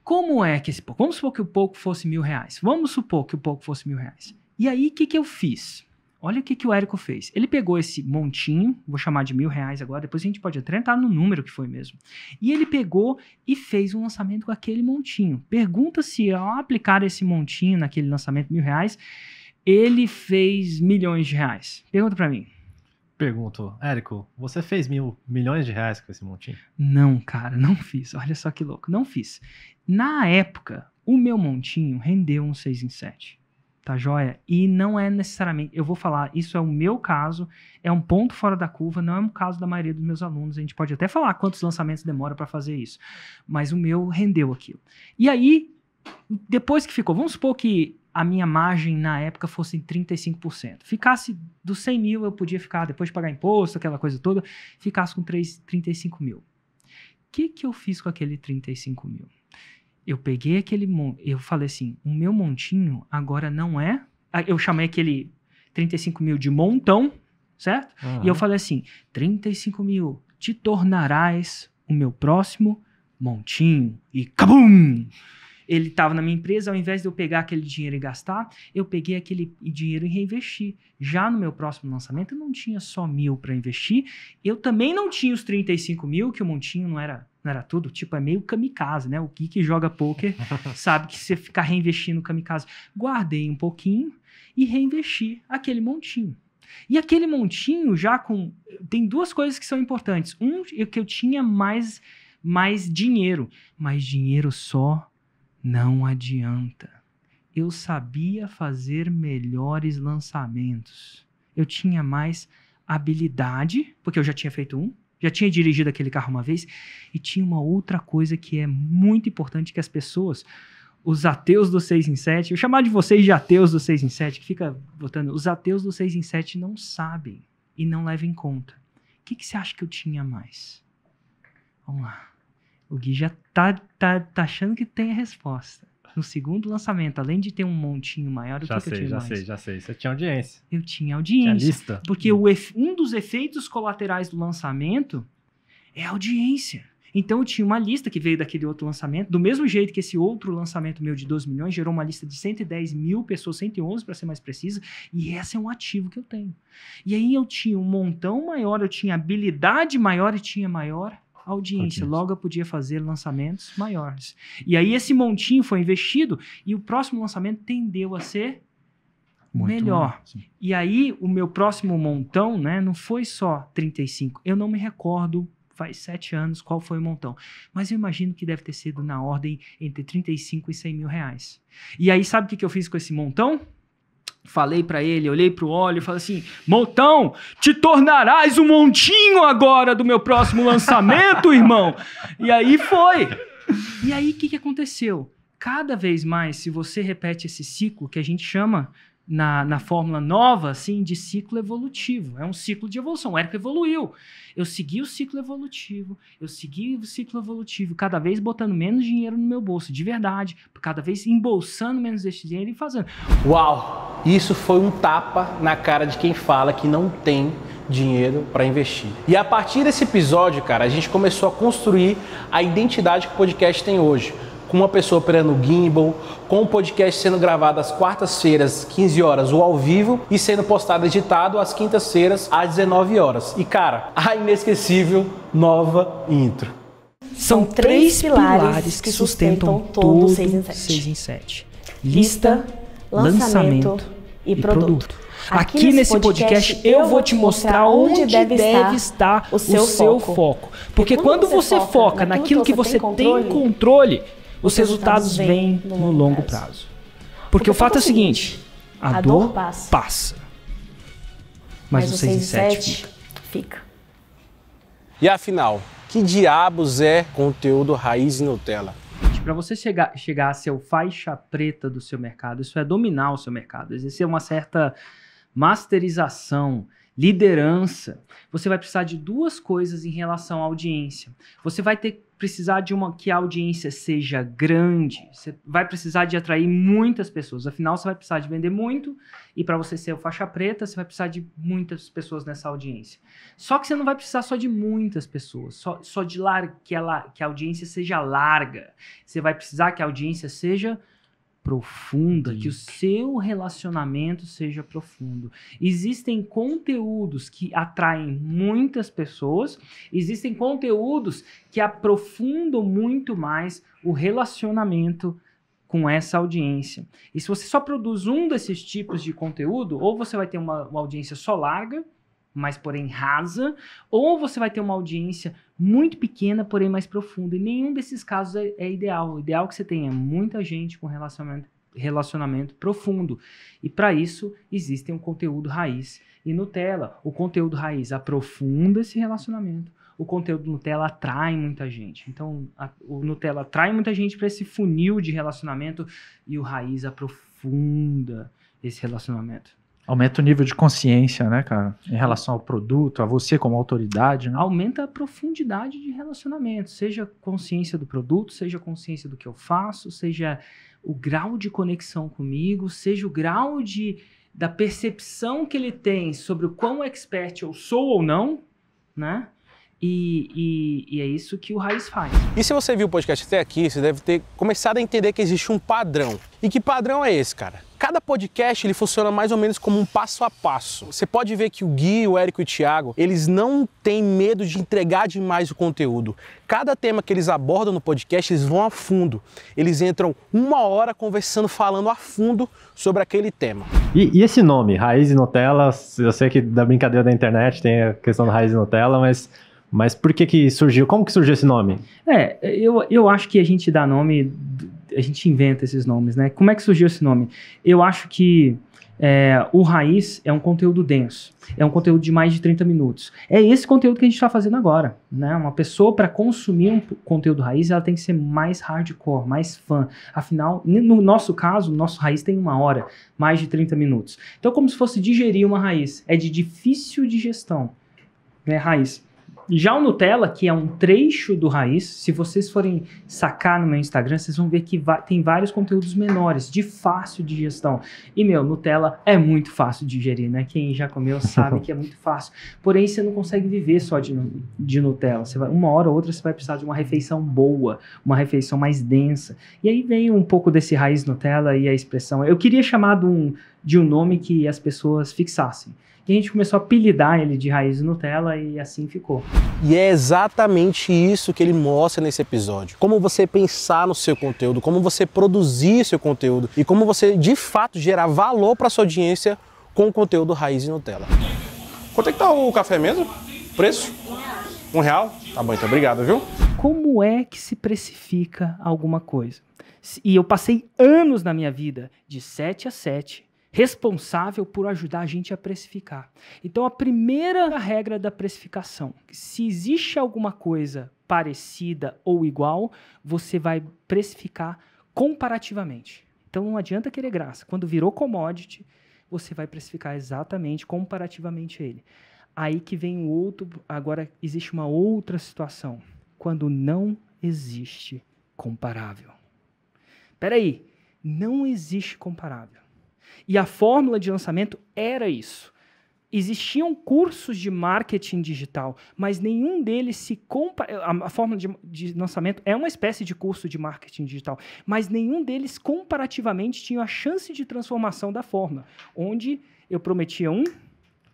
como é que esse pouco? Vamos supor que o pouco fosse mil reais. Vamos supor que o pouco fosse mil reais. E aí, o que, que eu fiz? Olha o que, que o Érico fez. Ele pegou esse montinho, vou chamar de mil reais agora, depois a gente pode até entrar no número que foi mesmo. E ele pegou e fez um lançamento com aquele montinho. Pergunta se ao aplicar esse montinho naquele lançamento mil reais, ele fez milhões de reais. Pergunta para mim. Pergunto, Érico, você fez mil milhões de reais com esse montinho? Não, cara, não fiz. Olha só que louco, não fiz. Na época, o meu montinho rendeu um 6 em 7 tá joia? E não é necessariamente, eu vou falar, isso é o meu caso, é um ponto fora da curva, não é um caso da maioria dos meus alunos, a gente pode até falar quantos lançamentos demora para fazer isso, mas o meu rendeu aquilo. E aí, depois que ficou, vamos supor que a minha margem na época fosse 35%. Ficasse dos 100 mil, eu podia ficar, depois de pagar imposto, aquela coisa toda, ficasse com 3, 35 mil. O que, que eu fiz com aquele 35 mil? Eu peguei aquele eu falei assim, o meu montinho agora não é. Eu chamei aquele 35 mil de montão, certo? Uhum. E eu falei assim: 35 mil, te tornarás o meu próximo montinho. E cabum! Ele estava na minha empresa, ao invés de eu pegar aquele dinheiro e gastar, eu peguei aquele dinheiro e reinvesti. Já no meu próximo lançamento, eu não tinha só mil para investir, eu também não tinha os 35 mil, que o montinho não era não era tudo, tipo, é meio kamikaze, né? O Gui que joga poker sabe que você ficar reinvestindo kamikaze. Guardei um pouquinho e reinvesti aquele montinho. E aquele montinho já com. Tem duas coisas que são importantes. Um, é que eu tinha mais, mais dinheiro, mas dinheiro só não adianta. Eu sabia fazer melhores lançamentos. Eu tinha mais habilidade, porque eu já tinha feito um, já tinha dirigido aquele carro uma vez. E tinha uma outra coisa que é muito importante que as pessoas, os ateus do 6 em 7, eu chamar de vocês de ateus do 6 em 7, que fica botando, os ateus do 6 em 7 não sabem e não levam em conta. O que, que você acha que eu tinha mais? Vamos lá. O Gui já tá, tá, tá achando que tem a resposta no segundo lançamento, além de ter um montinho maior, o já que, sei, que eu tinha Já mais? sei, já sei. Você tinha audiência. Eu tinha audiência. Tinha lista. Porque o um dos efeitos colaterais do lançamento é audiência. Então eu tinha uma lista que veio daquele outro lançamento, do mesmo jeito que esse outro lançamento meu de 12 milhões gerou uma lista de 110 mil pessoas, 111 para ser mais precisa, e esse é um ativo que eu tenho. E aí eu tinha um montão maior, eu tinha habilidade maior e tinha maior audiência. Logo eu podia fazer lançamentos maiores. E aí esse montinho foi investido e o próximo lançamento tendeu a ser Muito melhor. Bom, e aí o meu próximo montão, né, não foi só 35. Eu não me recordo faz sete anos qual foi o montão, mas eu imagino que deve ter sido na ordem entre 35 e 100 mil reais. E aí sabe o que eu fiz com esse montão? Falei para ele, olhei para o óleo e falei assim: Montão, te tornarás um montinho agora do meu próximo lançamento, irmão. E aí foi. E aí o que, que aconteceu? Cada vez mais, se você repete esse ciclo que a gente chama na, na fórmula nova, assim, de ciclo evolutivo. É um ciclo de evolução. O Érico evoluiu. Eu segui o ciclo evolutivo, eu segui o ciclo evolutivo, cada vez botando menos dinheiro no meu bolso, de verdade, cada vez embolsando menos esse dinheiro e fazendo. Uau! Isso foi um tapa na cara de quem fala que não tem dinheiro para investir. E a partir desse episódio, cara, a gente começou a construir a identidade que o podcast tem hoje com uma pessoa operando o gimbal, com o podcast sendo gravado às quartas-feiras, 15 horas, o ao vivo, e sendo postado editado às quintas-feiras, às 19 horas. E cara, a inesquecível nova intro. São, três, pilares, que sustentam, todo o 6 em 7. 6 em 7. Lista, lançamento, e, produto. Aqui, nesse podcast, eu vou te mostrar onde deve, estar, o seu, foco. Porque, quando, você foca, naquilo que você, tem controle os, resultados, vêm no longo, prazo. prazo. Porque, Porque o é fato é o seguinte: a, dor, passa. passa. Mas, mas o 6 e 7 fica. fica. E afinal, que diabos é conteúdo raiz e Nutella? Para você chegar, chegar a ser o faixa preta do seu mercado, isso é dominar o seu mercado, exercer uma certa masterização, liderança. Você vai precisar de duas coisas em relação à audiência. Você vai ter precisar de uma que a audiência seja grande, você vai precisar de atrair muitas pessoas. Afinal, você vai precisar de vender muito e para você ser o faixa preta, você vai precisar de muitas pessoas nessa audiência. Só que você não vai precisar só de muitas pessoas, só, só de lar que, ela, que a audiência seja larga. Você vai precisar que a audiência seja profunda, Sim. que o seu relacionamento seja profundo. Existem conteúdos que atraem muitas pessoas, existem conteúdos que aprofundam muito mais o relacionamento com essa audiência. E se você só produz um desses tipos de conteúdo, ou você vai ter uma, uma audiência só larga, mas porém rasa, ou você vai ter uma audiência muito pequena, porém mais profunda. E nenhum desses casos é, é ideal. O ideal que você tenha é muita gente com relacionamento, relacionamento profundo. E para isso existem um o conteúdo raiz e Nutella. O conteúdo raiz aprofunda esse relacionamento. O conteúdo Nutella atrai muita gente. Então, a, o Nutella atrai muita gente para esse funil de relacionamento e o raiz aprofunda esse relacionamento. Aumenta o nível de consciência, né, cara? Em relação ao produto, a você como autoridade. Né? Aumenta a profundidade de relacionamento, seja consciência do produto, seja consciência do que eu faço, seja o grau de conexão comigo, seja o grau de, da percepção que ele tem sobre o quão expert eu sou ou não, né? E, e, e, é isso que o Raiz faz. E se você viu o podcast até aqui, você deve ter começado a entender que existe um padrão. E que padrão é esse, cara? Cada podcast ele funciona mais ou menos como um passo a passo. Você pode ver que o Gui, o Érico e o Thiago, eles não têm medo de entregar demais o conteúdo. Cada tema que eles abordam no podcast, eles vão a fundo. Eles entram uma hora conversando, falando a fundo sobre aquele tema. E, e esse nome, Raiz e Nutella, eu sei que da brincadeira da internet tem a questão da Raiz e Nutella, mas mas por que que surgiu? Como que surgiu esse nome? É, eu, eu acho que a gente dá nome a gente inventa esses nomes, né? Como é que surgiu esse nome? Eu acho que é, o Raiz é um conteúdo denso, é um conteúdo de mais de 30 minutos. É esse conteúdo que a gente está fazendo agora. Né? Uma pessoa, para consumir um conteúdo raiz, ela tem que ser mais hardcore, mais fã. Afinal, no nosso caso, nosso raiz tem uma hora, mais de 30 minutos. Então, como se fosse digerir uma raiz. É de difícil digestão. Né? Raiz. Já o Nutella, que é um trecho do raiz, se vocês forem sacar no meu Instagram, vocês vão ver que tem vários conteúdos menores, de fácil digestão. E, meu, Nutella é muito fácil de digerir, né? Quem já comeu sabe que é muito fácil. Porém, você não consegue viver só de, de Nutella. Você vai, uma hora ou outra você vai precisar de uma refeição boa, uma refeição mais densa. E aí vem um pouco desse raiz Nutella e a expressão. Eu queria chamar de um, de um nome que as pessoas fixassem. E a gente começou a apelidar ele de raiz Nutella e assim ficou. E é exatamente isso que ele mostra nesse episódio. Como você pensar no seu conteúdo, como você produzir seu conteúdo e como você de fato gerar valor para sua audiência com o conteúdo raiz Nutella. Quanto é que tá o café mesmo? Preço? Um real? Tá bom, então obrigado, viu? Como é que se precifica alguma coisa? E eu passei anos na minha vida, de 7 a 7, responsável por ajudar a gente a precificar. Então, a primeira regra da precificação: se existe alguma coisa parecida ou igual, você vai precificar comparativamente. Então, não adianta querer graça. Quando virou commodity, você vai precificar exatamente comparativamente ele. Aí que vem o outro. Agora, existe uma outra situação: quando não existe comparável. Peraí, não existe comparável e a fórmula de lançamento era isso. Existiam cursos de marketing digital, mas nenhum deles se A, fórmula de, de lançamento é uma espécie de curso de marketing digital, mas nenhum deles comparativamente tinha a chance de transformação da fórmula, onde eu prometia um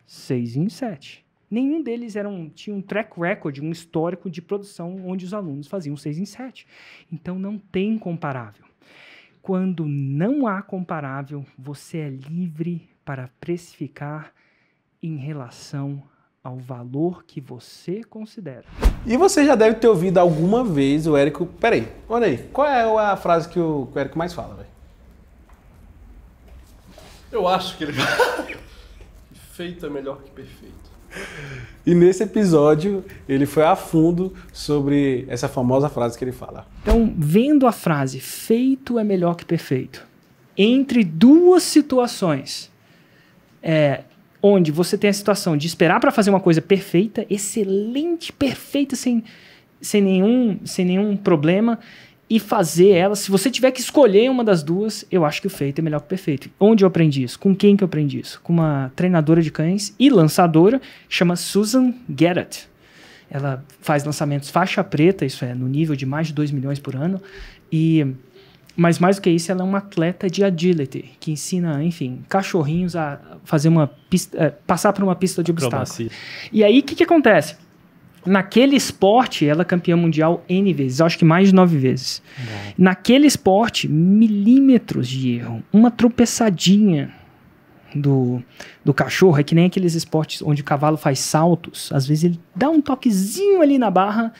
6 em 7. Nenhum deles era um, tinha um track record, um histórico de produção onde os alunos faziam 6 em 7. Então não tem comparável quando não há comparável, você é livre para precificar em relação ao valor que você considera. E você já deve ter ouvido alguma vez o Érico. Peraí, olha aí. Qual é a frase que o, Érico mais fala, velho? Eu acho que ele. É feito é melhor que perfeito. E nesse episódio, ele foi a fundo sobre essa famosa frase que ele fala. Então, vendo a frase feito é melhor que perfeito, entre duas situações, é, onde você tem a situação de esperar para fazer uma coisa perfeita, excelente, perfeita, sem, sem, nenhum, sem nenhum problema, e fazer ela. Se você tiver que escolher uma das duas, eu acho que o feito é melhor que o perfeito. Onde eu aprendi isso? Com quem que eu aprendi isso? Com uma treinadora de cães e lançadora, chama Susan Garrett. Ela faz lançamentos faixa preta, isso é, no nível de mais de 2 milhões por ano. E mas mais do que isso, ela é uma atleta de agility, que ensina, enfim, cachorrinhos a fazer uma pista, é, passar por uma pista de obstáculo. E aí, o que, que acontece? Naquele esporte, ela é campeã mundial N vezes, acho que mais de nove vezes. Naquele esporte, milímetros de erro, uma tropeçadinha do, do cachorro, é que nem aqueles esportes onde o cavalo faz saltos, às vezes ele dá um toquezinho ali na barra,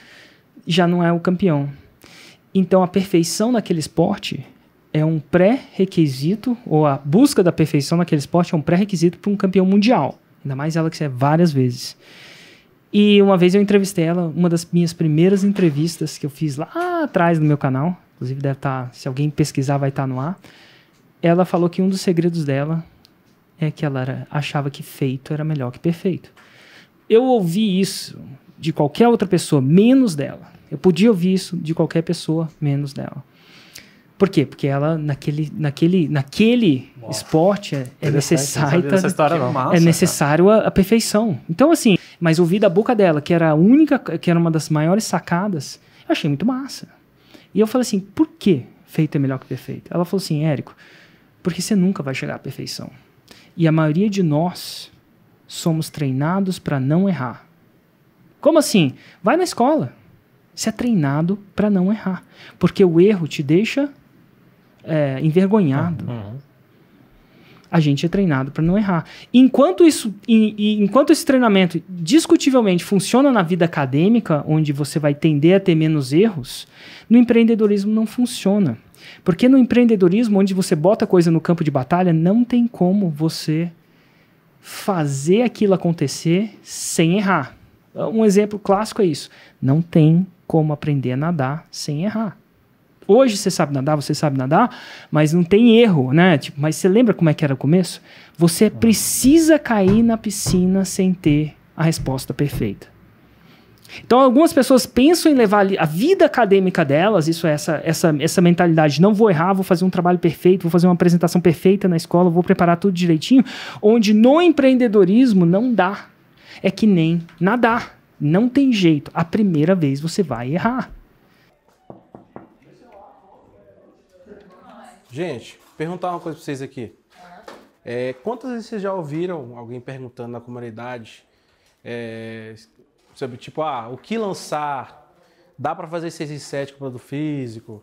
já não é o campeão. Então a perfeição naquele esporte é um pré-requisito, ou a busca da perfeição naquele esporte é um pré-requisito para um campeão mundial. Ainda mais ela que é várias vezes. E uma vez eu entrevistei ela, uma das minhas primeiras entrevistas que eu fiz lá atrás no meu canal, inclusive deve estar, tá, se alguém pesquisar vai estar tá no ar. Ela falou que um dos segredos dela é que ela era, achava que feito era melhor que perfeito. Eu ouvi isso de qualquer outra pessoa, menos dela. Eu podia ouvir isso de qualquer pessoa, menos dela. Por quê? Porque ela, naquele, naquele, naquele Nossa, esporte, é, é necessária, tá- história, é, massa, é necessário a, a, perfeição. Então, assim, mas ouvir da boca dela, que era a única, que era uma das maiores sacadas, eu achei muito massa. E eu falei assim, por que feito é melhor que perfeito? Ela falou assim, Érico, porque você nunca vai chegar à perfeição. E a maioria de nós somos treinados para não errar. Como assim? Vai na escola. Você é treinado para não errar, porque o erro te deixa é, envergonhado. Uhum. A gente é treinado para não errar. Enquanto isso, enquanto esse treinamento discutivelmente funciona na vida acadêmica, onde você vai tender a ter menos erros, no empreendedorismo não funciona. Porque no empreendedorismo, onde você bota coisa no campo de batalha, não tem como você fazer aquilo acontecer sem errar. Um exemplo clássico é isso. Não tem como aprender a nadar sem errar. Hoje você sabe nadar, você sabe nadar, mas não tem erro, né? Tipo, mas você lembra como é que era o começo? Você ah. precisa cair na piscina sem ter a resposta perfeita. Então, algumas pessoas pensam em levar a vida acadêmica delas, isso é essa, essa, essa mentalidade: não vou errar, vou fazer um trabalho perfeito, vou fazer uma apresentação perfeita na escola, vou preparar tudo direitinho, onde no empreendedorismo não dá. É que nem nadar. Não tem jeito. A primeira vez você vai errar. Gente, perguntar uma coisa para vocês aqui. Ah. É, quantas vezes vocês já ouviram alguém perguntando na comunidade é, sobre, tipo, ah, o que lançar? Dá para fazer 6 em 7 com produto físico?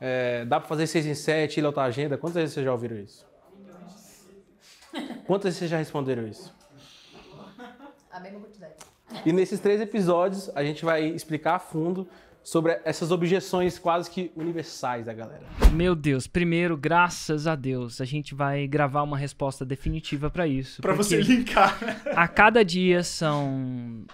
É, dá para fazer 6 em 7 e lotar agenda? Quantas vezes vocês já ouviram isso? Quantas vezes vocês já responderam isso? A mesma quantidade. E nesses três episódios a gente vai explicar a fundo sobre essas objeções quase que universais da galera. Meu Deus, primeiro, graças a Deus, a gente vai gravar uma resposta definitiva para isso. Para você linkar. Né? a cada dia são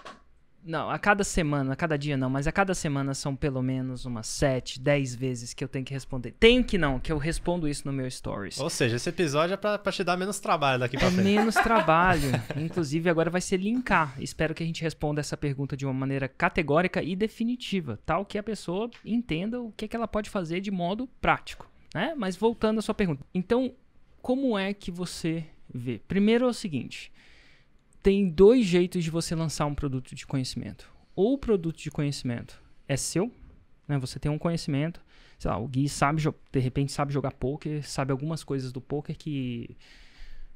não, a cada semana, a cada dia não, mas a cada semana são pelo menos umas 7, 10 vezes que eu tenho que responder. Tem que não, que eu respondo isso no meu stories. Ou seja, esse episódio é pra, pra te dar menos trabalho daqui pra é frente. menos trabalho. Inclusive, agora vai ser linkar. Espero que a gente responda essa pergunta de uma maneira categórica e definitiva, tal que a pessoa entenda o que, é que ela pode fazer de modo prático. Né? Mas voltando à sua pergunta. Então, como é que você vê? Primeiro é o seguinte tem dois jeitos de você lançar um produto de conhecimento. Ou o produto de conhecimento é seu, né? Você tem um conhecimento, sei lá, o Gui sabe, de repente sabe jogar poker, sabe algumas coisas do poker que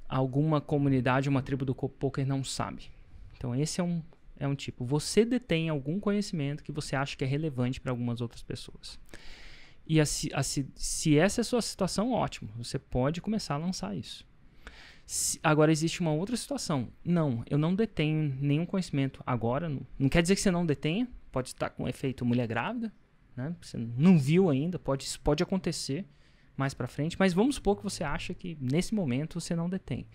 alguma comunidade, uma tribo do poker não sabe. Então esse é um é um tipo, você detém algum conhecimento que você acha que é relevante para algumas outras pessoas. E a, a, se, se essa é a sua situação, ótimo, você pode começar a lançar isso. Agora existe uma outra situação. Não, eu não detenho nenhum conhecimento agora. Não, não quer dizer que você não detenha. Pode estar com efeito mulher grávida, né? Você não viu ainda. Pode, isso pode acontecer mais para frente. Mas vamos supor que você acha que nesse momento você não detém.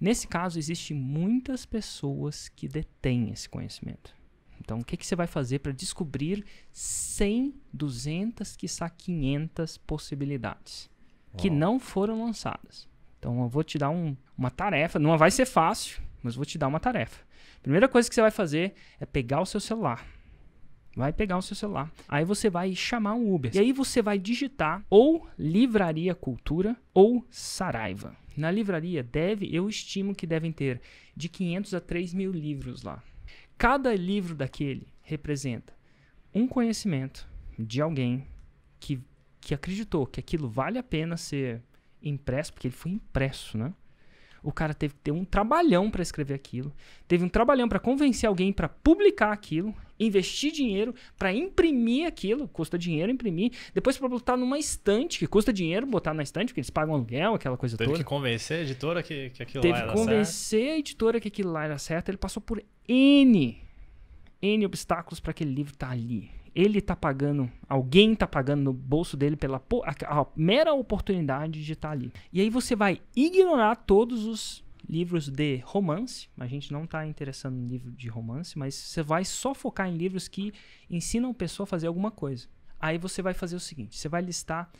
Nesse caso, existem muitas pessoas que detêm esse conhecimento. Então, o que, que você vai fazer para descobrir 100, 200, quiçá 500 possibilidades Uau. que não foram lançadas? Então eu vou te dar um, uma tarefa, não vai ser fácil, mas vou te dar uma tarefa. Primeira coisa que você vai fazer é pegar o seu celular. Vai pegar o seu celular. Aí você vai chamar um Uber. E aí você vai digitar ou Livraria Cultura ou Saraiva. Na livraria deve, eu estimo que devem ter de 500 a 3 mil livros lá. Cada livro daquele representa um conhecimento de alguém que, que acreditou que aquilo vale a pena ser impresso, porque ele foi impresso, né? O cara teve que ter um trabalhão para escrever aquilo, teve um trabalhão para convencer alguém para publicar aquilo, investir dinheiro para imprimir aquilo, custa dinheiro imprimir, depois para botar numa estante, que custa dinheiro botar na estante, porque eles pagam aluguel, aquela coisa teve toda. Teve que convencer a editora que, que aquilo teve lá era certo. Teve que convencer a editora que aquilo lá era certo, ele passou por N, N obstáculos para aquele livro estar tá ali ele tá pagando, alguém tá pagando no bolso dele pela a, a mera oportunidade de estar tá ali. E aí você vai ignorar todos os livros de romance. A gente não está interessado em livro de romance, mas você vai só focar em livros que ensinam a pessoa a fazer alguma coisa. Aí você vai fazer o seguinte: você vai listar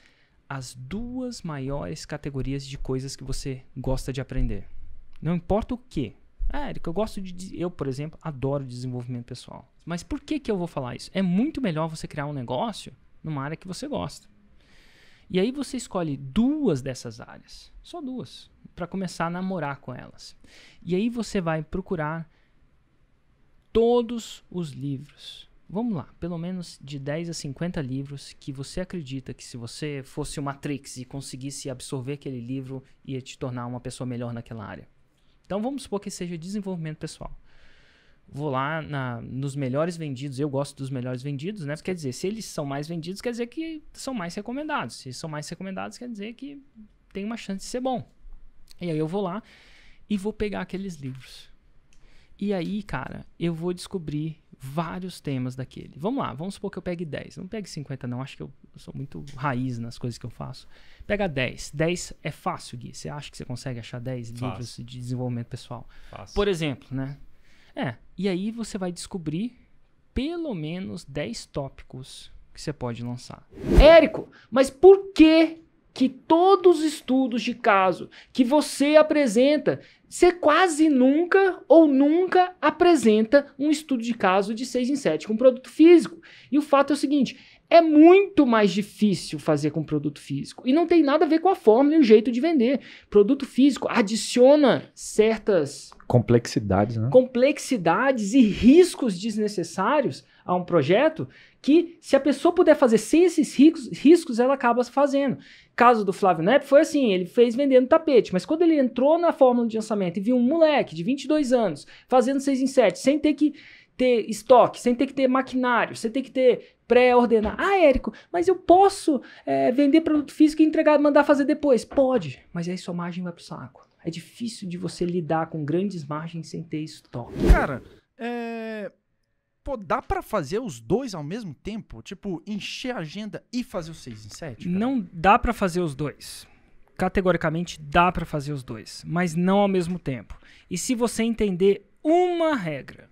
as duas maiores categorias de coisas que você gosta de aprender. Não importa o que, é, Érica, eu gosto de. Eu, por exemplo, adoro desenvolvimento pessoal. Mas por que, que eu vou falar isso? É muito melhor você criar um negócio numa área que você gosta. E aí você escolhe duas dessas áreas, só duas, para começar a namorar com elas. E aí você vai procurar todos os livros. Vamos lá, pelo menos de 10 a 50 livros que você acredita que se você fosse o Matrix e conseguisse absorver aquele livro, ia te tornar uma pessoa melhor naquela área. Então vamos supor que seja desenvolvimento pessoal. Vou lá na, nos melhores vendidos, eu gosto dos melhores vendidos, né? Quer dizer, se eles são mais vendidos, quer dizer que são mais recomendados. Se são mais recomendados, quer dizer que tem uma chance de ser bom. E aí eu vou lá e vou pegar aqueles livros. E aí, cara, eu vou descobrir vários temas daquele. Vamos lá, vamos supor que eu pegue 10. Não pegue 50 não, acho que eu, eu sou muito raiz nas coisas que eu faço. Pega 10. 10 é fácil, Gui. Você acha que você consegue achar 10 fácil. livros de desenvolvimento pessoal? Fácil. Por exemplo, né? É, e aí você vai descobrir pelo menos 10 tópicos que você pode lançar. Érico, mas por que que todos os estudos de caso que você apresenta, você quase nunca ou nunca apresenta um estudo de caso de 6 em 7 com produto físico. E o fato é o seguinte, é muito mais difícil fazer com produto físico. E não tem nada a ver com a forma e o jeito de vender. Produto físico adiciona certas complexidades, né? complexidades e riscos desnecessários a um projeto que, se a pessoa puder fazer sem esses riscos, riscos ela acaba fazendo. Caso do Flávio Nepp foi assim, ele fez vendendo tapete, mas quando ele entrou na fórmula de lançamento e viu um moleque de 22 anos fazendo 6 em 7, sem ter que ter estoque, sem ter que ter maquinário, sem ter que ter pré-ordenar. Ah, Érico, mas eu posso é, vender produto físico e entregar, mandar fazer depois? Pode, mas aí sua margem vai pro saco. É difícil de você lidar com grandes margens sem ter estoque. Cara, é, pô, dá para fazer os dois ao mesmo tempo? Tipo, encher a agenda e fazer os seis em sete? Não dá para fazer os dois. Categoricamente dá para fazer os dois, mas não ao mesmo tempo. E se você entender uma regra,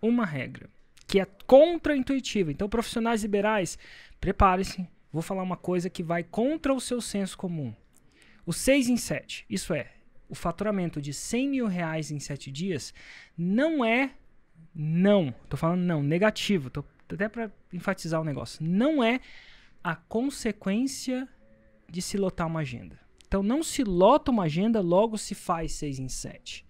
uma regra que é contraintuitiva. Então, profissionais liberais, prepare-se. Vou falar uma coisa que vai contra o seu senso comum. O seis em sete, isso é, o faturamento de 100 mil reais em sete dias, não é não, tô falando não, negativo, tô até para enfatizar o negócio. Não é a consequência de se lotar uma agenda. Então não se lota uma agenda, logo se faz 6 em 7.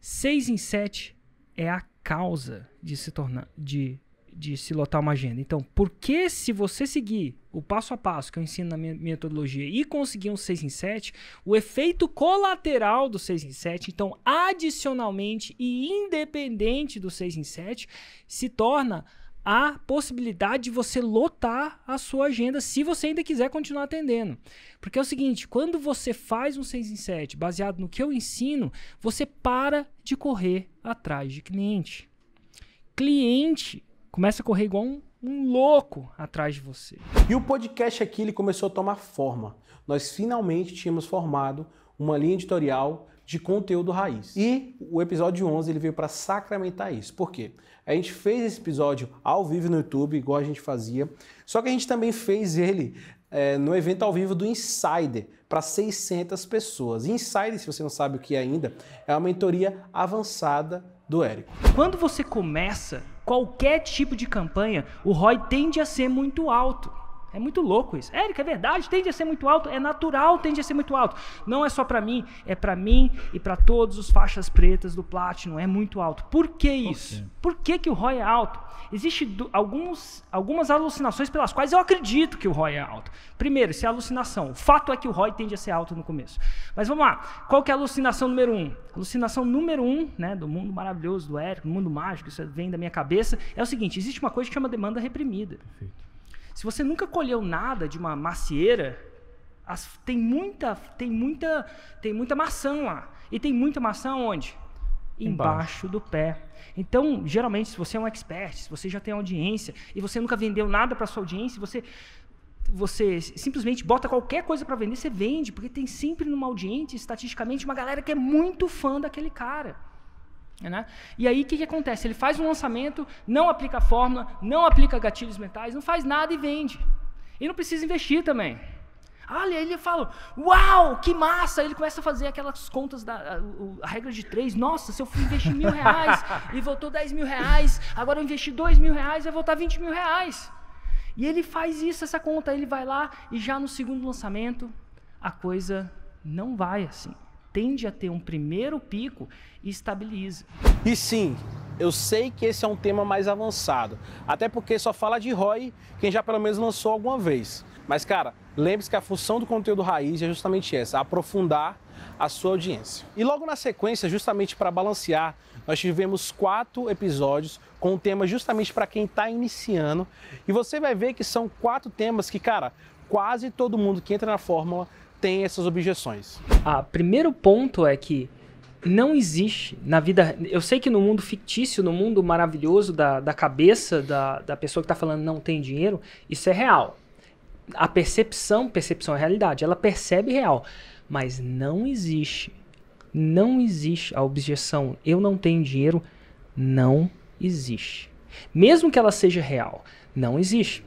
6 em 7 é a causa de se tornar de de se lotar uma agenda. Então, porque se você seguir o passo a passo que eu ensino na minha metodologia e conseguir um 6 em 7, o efeito colateral do 6 em 7, então adicionalmente e independente do 6 em 7, se torna a possibilidade de você lotar a sua agenda se você ainda quiser continuar atendendo. Porque é o seguinte, quando você faz um 6 em 7 baseado no que eu ensino, você para de correr atrás de cliente. Cliente começa a correr igual um, um louco atrás de você. E o podcast aqui ele começou a tomar forma. Nós finalmente tínhamos formado uma linha editorial de conteúdo raiz. E o episódio 11 ele veio para sacramentar isso. Por quê? A gente fez esse episódio ao vivo no YouTube, igual a gente fazia, só que a gente também fez ele é, no evento ao vivo do Insider para 600 pessoas. Insider, se você não sabe o que é ainda, é uma mentoria avançada do Érico. Quando você começa qualquer tipo de campanha, o ROI tende a ser muito alto. É muito louco isso. Érica, é verdade, tende a ser muito alto, é natural, tende a ser muito alto. Não é só para mim, é para mim e para todos os faixas pretas do Platinum, é muito alto. Por que isso? Okay. Por que, que o ROI é alto? Existem alguns, algumas alucinações pelas quais eu acredito que o ROI é alto. Primeiro, se é alucinação. O fato é que o ROI tende a ser alto no começo. Mas vamos lá, qual que é a alucinação número um? Alucinação número um, né, do mundo maravilhoso, do Érico, do mundo mágico, isso vem da minha cabeça, é o seguinte, existe uma coisa que chama demanda reprimida. Perfeito. Se você nunca colheu nada de uma macieira, as, tem muita, tem muita, tem muita maçã lá. E tem muita maçã onde? Embaixo. embaixo do pé. Então, geralmente, se você é um expert, se você já tem audiência e você nunca vendeu nada para sua audiência, você você simplesmente bota qualquer coisa para vender, você vende, porque tem sempre numa audiência, estatisticamente, uma galera que é muito fã daquele cara. Né? E aí o que, que acontece? Ele faz um lançamento, não aplica a fórmula, não aplica gatilhos mentais, não faz nada e vende. E não precisa investir também. Olha, ele fala, uau, que massa! Ele começa a fazer aquelas contas da a, a regra de três. Nossa, se eu investir mil reais e voltou dez mil reais, agora eu investi dois mil reais, vai voltar vinte mil reais. E ele faz isso, essa conta. Ele vai lá e já no segundo lançamento, a coisa não vai assim tende a ter um primeiro pico e estabiliza. E sim, eu sei que esse é um tema mais avançado, até porque só fala de ROI quem já pelo menos lançou alguma vez. Mas, cara, lembre-se que a função do conteúdo raiz é justamente essa: aprofundar a sua audiência. E logo na sequência, justamente para balancear, nós tivemos quatro episódios com o tema justamente para quem está iniciando. E você vai ver que são quatro temas que, cara, quase todo mundo que entra na fórmula tem essas objeções? Ah, primeiro ponto é que não existe na vida. Eu sei que no mundo fictício, no mundo maravilhoso da, da cabeça da, da pessoa que está falando não tem dinheiro, isso é real. A percepção, percepção é realidade, ela percebe real. Mas não existe, não existe a objeção eu não tenho dinheiro, não existe. Mesmo que ela seja real, não existe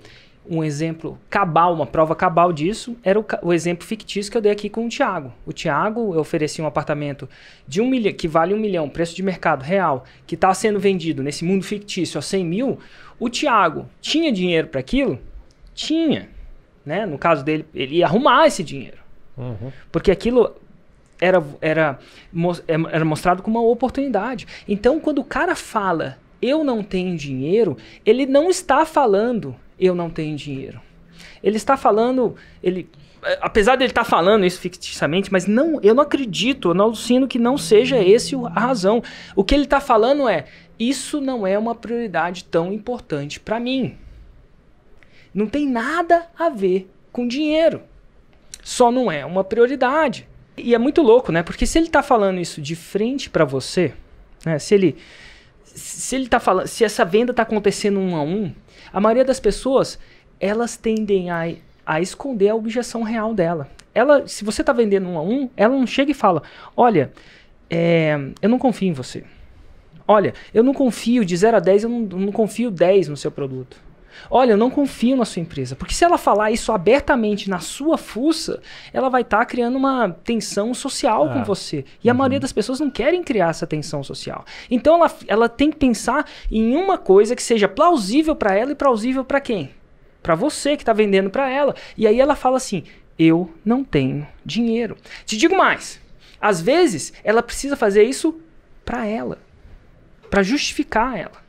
um exemplo cabal, uma prova cabal disso, era o, o, exemplo fictício que eu dei aqui com o Tiago. O Tiago, eu ofereci um apartamento de um milhão, que vale um milhão, preço de mercado real, que está sendo vendido nesse mundo fictício a 100 mil. O Tiago tinha dinheiro para aquilo? Tinha. Né? No caso dele, ele ia arrumar esse dinheiro. Uhum. Porque aquilo era, era, é, era mostrado como uma oportunidade. Então, quando o cara fala, eu não tenho dinheiro, ele não está falando eu não tenho dinheiro. Ele está falando, ele, eh, apesar ele estar falando isso ficticiamente, mas não, eu não acredito, eu não alucino que não seja esse a razão. O que ele está falando é: isso não é uma prioridade tão importante para mim. Não tem nada a ver com dinheiro. Só não é uma prioridade. E é muito louco, né? Porque se ele está falando isso de frente para você, né? Se ele se ele tá falando, se essa venda está acontecendo um a um, a maioria das pessoas, elas tendem a, a esconder a objeção real dela. Ela, se você está vendendo um a um, ela não chega e fala, olha, é, eu não confio em você. Olha, eu não confio de 0 a 10, eu não, não confio 10 no seu produto. Olha, eu não confio na sua empresa. Porque se ela falar isso abertamente na sua fuça, ela vai estar tá criando uma tensão social ah, com é. você. E uhum. a maioria uhum. das pessoas não querem criar essa tensão social. Então ela, ela tem que pensar em uma coisa que seja plausível para ela e plausível para quem? Para você que está vendendo para ela. E aí ela fala assim: eu não tenho dinheiro. Te digo mais. Às vezes ela precisa fazer isso para ela, para justificar ela.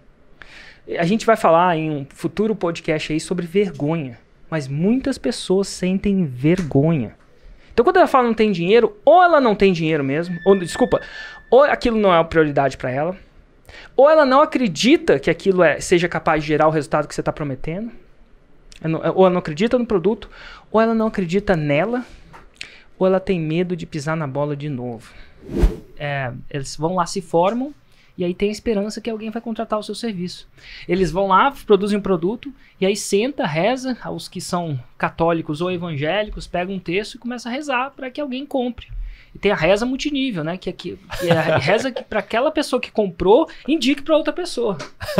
A gente vai falar em um futuro podcast aí sobre vergonha. Mas muitas pessoas sentem vergonha. Então, quando ela fala não tem dinheiro, ou ela não tem dinheiro mesmo, ou desculpa, ou aquilo não é uma prioridade para ela, ou ela não acredita que aquilo é, seja capaz de gerar o resultado que você está prometendo, é é, ou ela não acredita no produto, ou ela não acredita nela, ou ela tem medo de pisar na bola de novo. É, eles vão lá, se formam, e aí tem a esperança que alguém vai contratar o seu serviço. Eles vão lá, produzem um produto e aí senta, reza, aos que são católicos ou evangélicos, pega um texto e começa a rezar para que alguém compre. E tem a reza multinível, né? Que, é que, que é a reza que para aquela pessoa que comprou, indique para outra pessoa.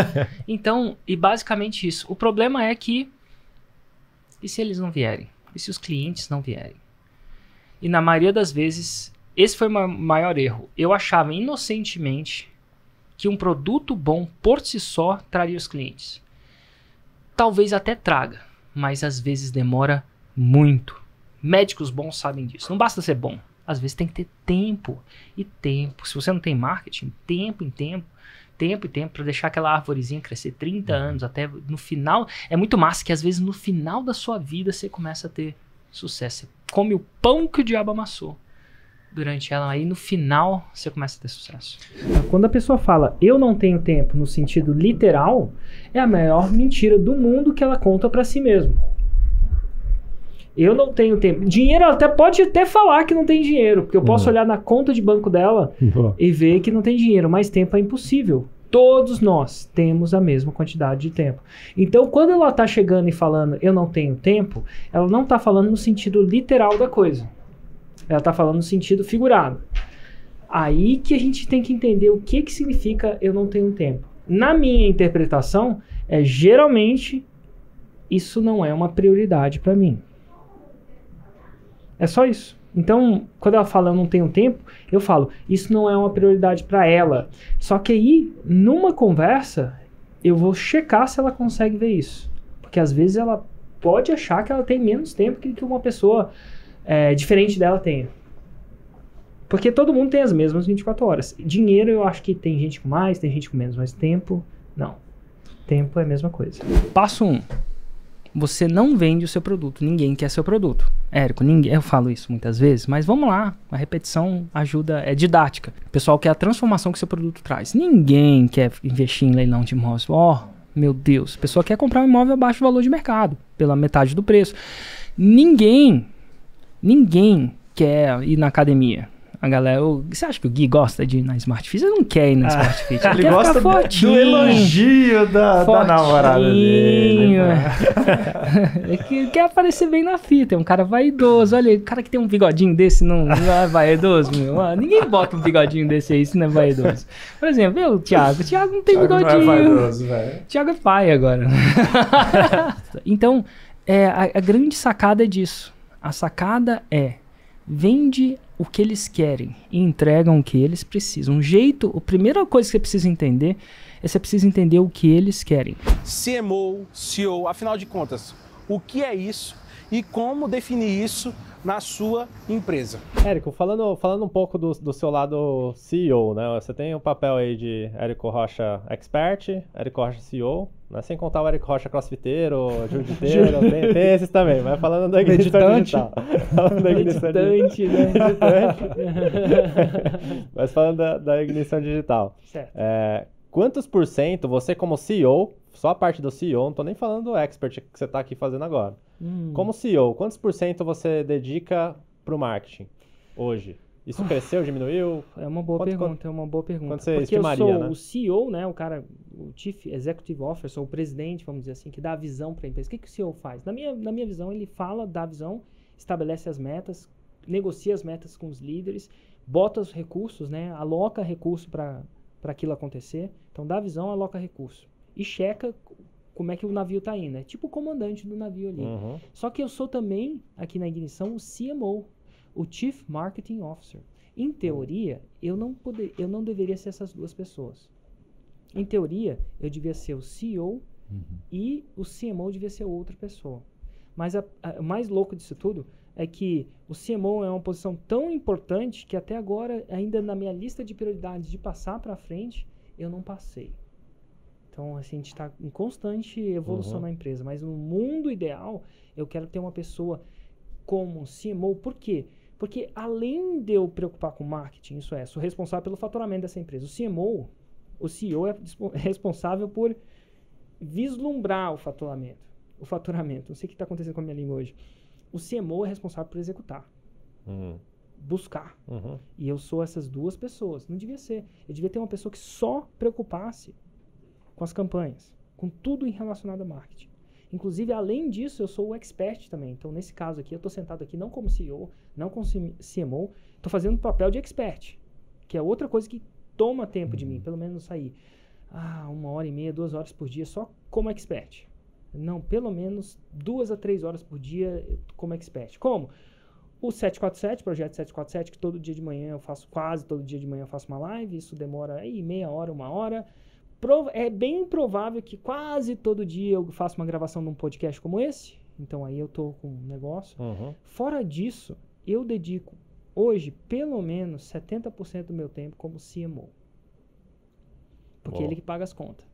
Então, e basicamente isso. O problema é que e se eles não vierem? E se os clientes não vierem? E na maioria das vezes, esse foi o maior erro. Eu achava inocentemente que um produto bom por si só traria os clientes? Talvez até traga, mas às vezes demora muito. Médicos bons sabem disso. Não basta ser bom, às vezes tem que ter tempo e tempo. Se você não tem marketing, tempo em tempo, tempo e tempo para deixar aquela árvorezinha crescer 30 uhum. anos até no final. É muito massa que às vezes no final da sua vida você começa a ter sucesso. Você come o pão que o diabo amassou durante ela aí no final você começa a ter sucesso. Então, quando a pessoa fala eu não tenho tempo no sentido literal, é a maior mentira do mundo que ela conta para si mesma. Eu não tenho tempo. Dinheiro ela até pode até falar que não tem dinheiro, porque eu posso uhum. olhar na conta de banco dela uhum. e ver que não tem dinheiro, mas tempo é impossível. Todos nós temos a mesma quantidade de tempo. Então, quando ela está chegando e falando eu não tenho tempo, ela não está falando no sentido literal da coisa. Ela está falando no sentido figurado. Aí que a gente tem que entender o que, que significa eu não tenho tempo. Na minha interpretação, é geralmente isso não é uma prioridade para mim. É só isso. Então, quando ela fala eu não tenho tempo, eu falo, isso não é uma prioridade para ela. Só que aí, numa conversa, eu vou checar se ela consegue ver isso. Porque às vezes ela pode achar que ela tem menos tempo que uma pessoa é, diferente dela tenha. Porque todo mundo tem as mesmas 24 horas. Dinheiro eu acho que tem gente com mais, tem gente com menos, mas tempo, não. Tempo é a mesma coisa. Passo 1. Um, você não vende o seu produto, ninguém quer seu produto. Érico, ninguém, eu falo isso muitas vezes, mas vamos lá, a repetição ajuda, é didática. O pessoal quer a transformação que seu produto traz. Ninguém quer investir em leilão de imóveis. Ó, oh, meu Deus, a pessoa quer comprar um imóvel abaixo do valor de mercado, pela metade do preço. Ninguém Ninguém quer ir na academia. A galera, você acha que o Gui gosta de ir na Smart Fit? Ele não quer ir na ah, Smart Fit. Ele, ele gosta fortinho, do elogio da, da namorada dele. quer aparecer bem na fita. É um cara vaidoso. Olha, o cara que tem um bigodinho desse não, não é vaidoso, meu. Mano, ah, ninguém bota um bigodinho desse aí se não é vaidoso. Por exemplo, eu, o Thiago. O Thiago não tem Thiago bigodinho. Não é vaidoso, velho. Thiago é pai agora. então, é, a, a grande sacada é disso a sacada é vende o que eles querem e entregam o que eles precisam. Um jeito, a primeira coisa que você precisa entender é você precisa entender o que eles querem. CMO, CEO, afinal de contas, o que é isso? e como definir isso na sua empresa. Érico, falando, falando um pouco do, do seu lado CEO, né? Você tem o um papel aí de Érico Rocha Expert, Érico Rocha CEO, né? sem contar o Érico Rocha crossfiteiro, Júlio jiteiro tem, tem, esses também, mas falando da Ignição Digital. Falando da Ignição Meditante, digital. né? mas falando da, da Ignição Digital. Certo. É, quantos por cento você como CEO, só a parte do CEO, não estou nem falando do expert que você está aqui fazendo agora, Hum. Como CEO, quantos por cento você dedica para o marketing hoje? Isso ah. cresceu, diminuiu? É uma boa quanto, pergunta, quanto, é uma boa pergunta. Quando você Porque estimaria, eu sou né? o CEO, né, o cara, o Chief Executive Officer, o presidente, vamos dizer assim, que dá a visão para a empresa. O que, que o CEO faz? Na minha, na minha visão, ele fala, dá a visão, estabelece as metas, negocia as metas com os líderes, bota os recursos, né, aloca recurso para aquilo acontecer. Então, dá a visão, aloca recurso. E checa como é que o navio está indo. É tipo o comandante do navio ali. Uhum. Só que eu sou também, aqui na Ignição, o CMO, o Chief Marketing Officer. Em teoria, eu não, poder, eu não deveria ser essas duas pessoas. Em teoria, eu devia ser o CEO uhum. e o CMO devia ser outra pessoa. Mas a, o mais louco disso tudo é que o CMO é uma posição tão importante que até agora, ainda na minha lista de prioridades de passar para frente, eu não passei. Então, assim, a gente está em constante evolução uhum. na empresa. Mas no mundo ideal, eu quero ter uma pessoa como CMO. Por quê? Porque além de eu preocupar com marketing, isso é, sou responsável pelo faturamento dessa empresa. O CMO, o CEO é, é responsável por vislumbrar o faturamento. O faturamento. Não sei o que está acontecendo com a minha língua hoje. O CMO é responsável por executar. Uhum. Buscar. Uhum. E eu sou essas duas pessoas. Não devia ser. Eu devia ter uma pessoa que só preocupasse com as campanhas, com tudo em relacionado a marketing. Inclusive, além disso, eu sou o expert também. Então, nesse caso aqui, eu estou sentado aqui não como CEO, não como CMO, estou fazendo o papel de expert, que é outra coisa que toma tempo de mim, uhum. pelo menos sair ah, uma hora e meia, duas horas por dia só como expert. Não, pelo menos duas a três horas por dia como expert. Como? O 747, projeto 747, que todo dia de manhã eu faço, quase todo dia de manhã eu faço uma live, isso demora aí meia hora, uma hora é bem provável que quase todo dia eu faça uma gravação de um podcast como esse. Então aí eu tô com um negócio. Uhum. Fora disso, eu dedico hoje pelo menos 70% do meu tempo como CMO. Porque é Bom. ele que paga as contas.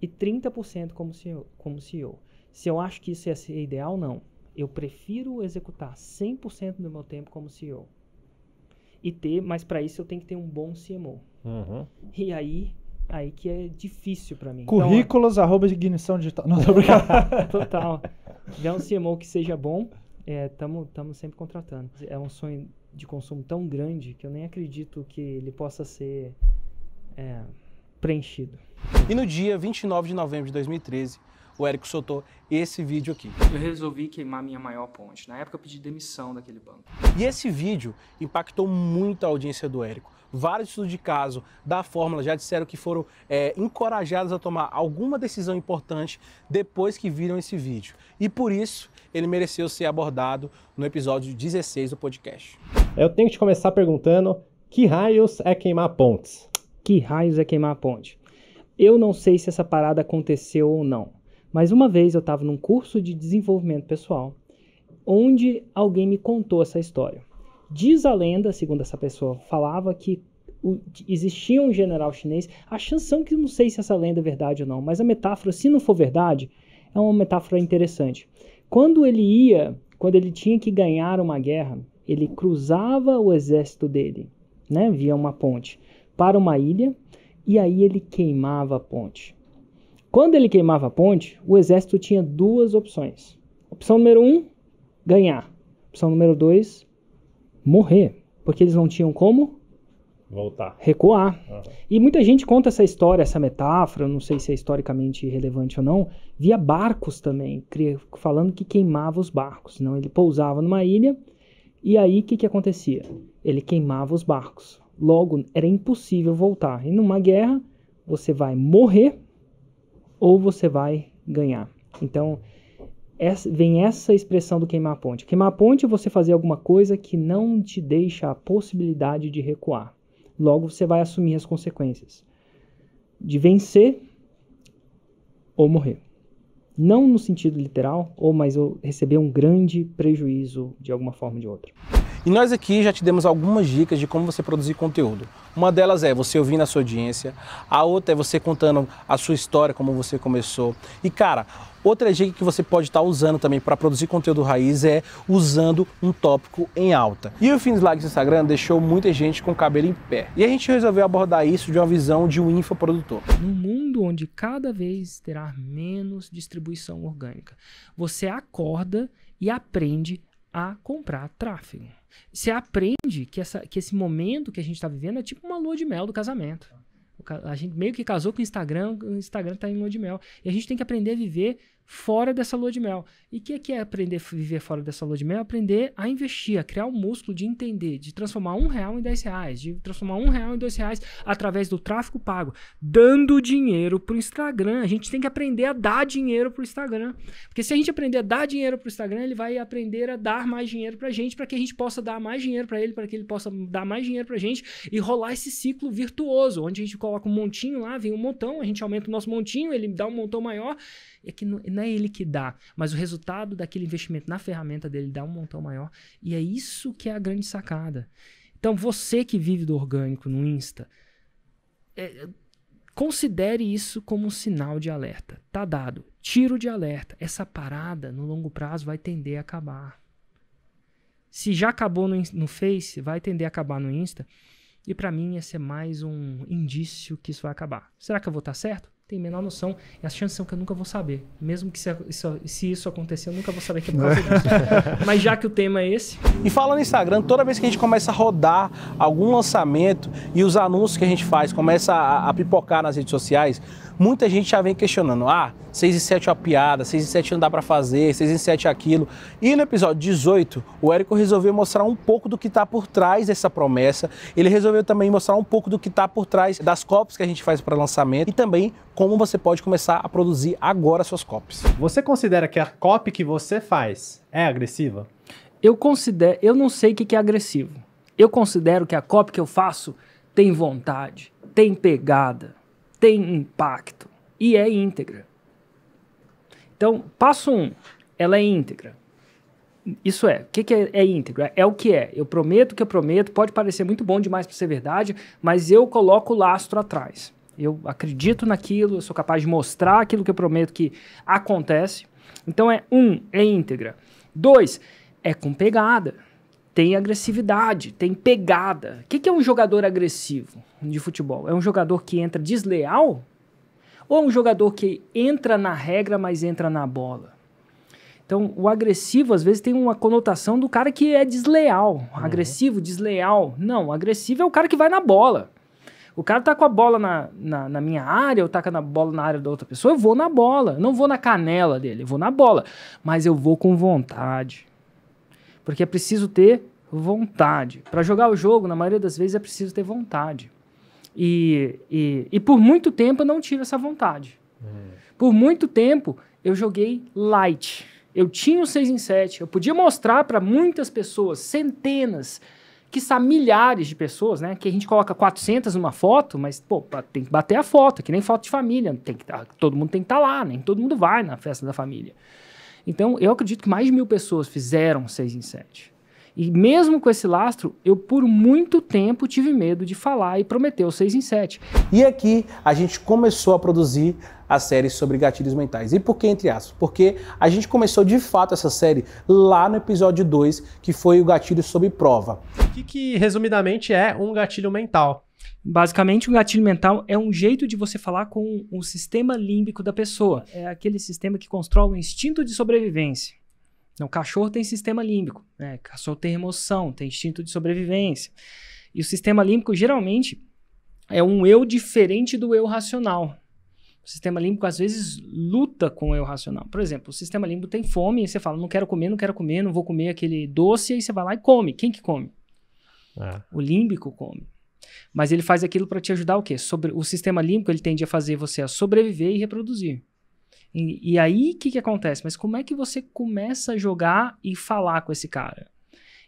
E 30% como CEO, como CEO. Se eu acho que isso ia é ser ideal, não. Eu prefiro executar 100% do meu tempo como CEO. E ter, mas para isso eu tenho que ter um bom CMO. Uhum. E aí aí que é difícil para mim. Então, Currículos, então, arroba de ignição digital. Não, tô brincando. Total. Já um CMO que seja bom, estamos é, sempre contratando. É um sonho de consumo tão grande que eu nem acredito que ele possa ser é, preenchido. E no dia 29 de novembro de 2013, o Érico soltou esse vídeo aqui. Eu resolvi queimar minha maior ponte. Na época eu pedi demissão daquele banco. E esse vídeo impactou muito a audiência do Érico vários estudos de caso da fórmula já disseram que foram é, encorajados a tomar alguma decisão importante depois que viram esse vídeo. E por isso, ele mereceu ser abordado no episódio 16 do podcast. Eu tenho que te começar perguntando: que raios é queimar pontes? Que raios é queimar ponte? Eu não sei se essa parada aconteceu ou não, mas uma vez eu estava num curso de desenvolvimento pessoal onde alguém me contou essa história. Diz a lenda, segundo essa pessoa falava, que o, existia um general chinês. A chance são que não sei se essa lenda é verdade ou não, mas a metáfora, se não for verdade, é uma metáfora interessante. Quando ele ia, quando ele tinha que ganhar uma guerra, ele cruzava o exército dele, né, via uma ponte, para uma ilha e aí ele queimava a ponte. Quando ele queimava a ponte, o exército tinha duas opções. Opção número um, ganhar. Opção número dois, morrer, porque eles não tinham como voltar, recuar. Uhum. E muita gente conta essa história, essa metáfora, não sei se é historicamente relevante ou não, via barcos também, falando que queimava os barcos. Não, ele pousava numa ilha e aí o que, que acontecia? Ele queimava os barcos. Logo, era impossível voltar. E numa guerra, você vai morrer ou você vai ganhar. Então, essa, vem essa expressão do queimar a ponte. Queimar a ponte é você fazer alguma coisa que não te deixa a possibilidade de recuar. Logo, você vai assumir as consequências de vencer ou morrer. Não no sentido literal, ou mas eu receber um grande prejuízo de alguma forma ou de outra. E nós aqui já te demos algumas dicas de como você produzir conteúdo. Uma delas é você ouvindo a sua audiência, a outra é você contando a sua história, como você começou. E cara, outra dica que você pode estar tá usando também para produzir conteúdo raiz é usando um tópico em alta. E o fim dos likes no Instagram deixou muita gente com o cabelo em pé. E a gente resolveu abordar isso de uma visão de um infoprodutor. Num mundo onde cada vez terá menos distribuição orgânica. Você acorda e aprende a comprar tráfego. Você aprende que, essa, que esse momento que a gente está vivendo é tipo uma lua de mel do casamento. A gente meio que casou com o Instagram, o Instagram está em lua de mel. E a gente tem que aprender a viver fora dessa lua de mel. E o que, que é aprender a viver fora dessa lua de mel? Aprender a investir, a criar o um músculo de entender, de transformar um real em dez reais, de transformar um real em dois reais através do tráfego pago, dando dinheiro para o Instagram. A gente tem que aprender a dar dinheiro para o Instagram. Porque se a gente aprender a dar dinheiro para o Instagram, ele vai aprender a dar mais dinheiro para a gente, para que a gente possa dar mais dinheiro para ele, para que ele possa dar mais dinheiro para a gente e rolar esse ciclo virtuoso, onde a gente coloca um montinho lá, vem um montão, a gente aumenta o nosso montinho, ele dá um montão maior é que não, não é ele que dá, mas o resultado daquele investimento na ferramenta dele dá um montão maior. E é isso que é a grande sacada. Então, você que vive do orgânico no Insta, é, considere isso como um sinal de alerta. Tá dado. Tiro de alerta. Essa parada, no longo prazo, vai tender a acabar. Se já acabou no, no Face, vai tender a acabar no Insta. E para mim, esse é mais um indício que isso vai acabar. Será que eu vou estar tá certo? tem menor noção. E as chances são que eu nunca vou saber. Mesmo que se isso, se isso acontecer, eu nunca vou saber que é por causa disso. Mas já que o tema é esse. E fala no Instagram, toda vez que a gente começa a rodar algum lançamento e os anúncios que a gente faz começa a, a pipocar nas redes sociais, muita gente já vem questionando, ah, 6 e 7 é uma piada, 6 e 7 não dá para fazer, 6 e 7 é aquilo. E no episódio 18, o Érico resolveu mostrar um pouco do que está por trás dessa promessa. Ele resolveu também mostrar um pouco do que está por trás das copies que a gente faz para lançamento e também como você pode começar a produzir agora suas copies. Você considera que a copy que você faz é agressiva? Eu considero, eu não sei o que é agressivo. Eu considero que a copy que eu faço tem vontade, tem pegada, tem impacto e é íntegra. Então, passo um, ela é íntegra. Isso é, o que, que é, é íntegra? É o que é. Eu prometo que eu prometo, pode parecer muito bom demais para ser verdade, mas eu coloco o lastro atrás. Eu acredito naquilo, eu sou capaz de mostrar aquilo que eu prometo que acontece. Então é um, é íntegra. Dois, é com pegada tem agressividade, tem pegada. O que, que é um jogador agressivo de futebol? É um jogador que entra desleal? Ou é um jogador que entra na regra, mas entra na bola? Então, o agressivo às vezes tem uma conotação do cara que é desleal. Uhum. Agressivo, desleal. Não, agressivo é o cara que vai na bola. O cara tá com a bola na, na, na, minha área, eu tá com a bola na área da outra pessoa, eu vou na bola. não vou na canela dele, eu vou na bola. Mas eu vou com vontade. Porque é preciso ter vontade. Para jogar o jogo, na maioria das vezes, é preciso ter vontade. E, e, e por muito tempo eu não tive essa vontade. Hum. Por muito tempo eu joguei light. Eu tinha o 6 em 7. Eu podia mostrar para muitas pessoas, centenas, que são milhares de pessoas, né? Que a gente coloca 400 numa foto, mas, pô, tem que bater a foto, que nem foto de família. Tem que, tá, todo mundo tem que estar tá lá, nem todo mundo vai na festa da família. Então, eu acredito que mais de mil pessoas fizeram 6 em 7. E mesmo com esse lastro, eu por muito tempo tive medo de falar e prometer o 6 em 7. E aqui a gente começou a produzir a série sobre gatilhos mentais. E por que entre aspas? Porque a gente começou de fato essa série lá no episódio 2, que foi o gatilho sobre prova. O que, que resumidamente é um gatilho mental? Basicamente, o gatilho mental é um jeito de você falar com o sistema límbico da pessoa. É aquele sistema que controla o instinto de sobrevivência. Então, o cachorro tem sistema límbico, né? O cachorro tem emoção, tem instinto de sobrevivência. E o sistema límbico geralmente é um eu diferente do eu racional. O sistema límbico às vezes luta com o eu racional. Por exemplo, o sistema límbico tem fome e você fala: não quero comer, não quero comer, não vou comer aquele doce, e aí você vai lá e come. Quem que come? É. O límbico come. Mas ele faz aquilo para te ajudar o quê? Sobre, o sistema límbico ele tende a fazer você a sobreviver e reproduzir. E, e aí o que, que acontece? Mas como é que você começa a jogar e falar com esse cara?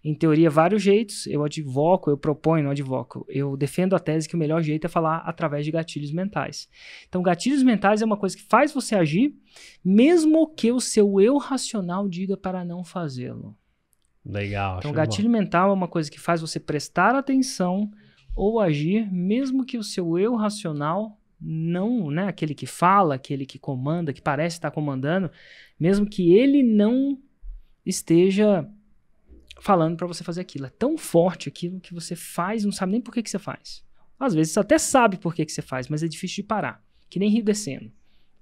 Em teoria, vários jeitos. Eu advoco, eu proponho, não advoco. Eu defendo a tese que o melhor jeito é falar através de gatilhos mentais. Então, gatilhos mentais é uma coisa que faz você agir, mesmo que o seu eu racional diga para não fazê-lo. Legal. Então, gatilho bom. mental é uma coisa que faz você prestar atenção ou agir, mesmo que o seu eu racional não, né, aquele que fala, aquele que comanda, que parece estar comandando, mesmo que ele não esteja falando para você fazer aquilo. É tão forte aquilo que você faz, não sabe nem por que, que você faz. Às vezes você até sabe por que, que você faz, mas é difícil de parar. Que nem rio descendo.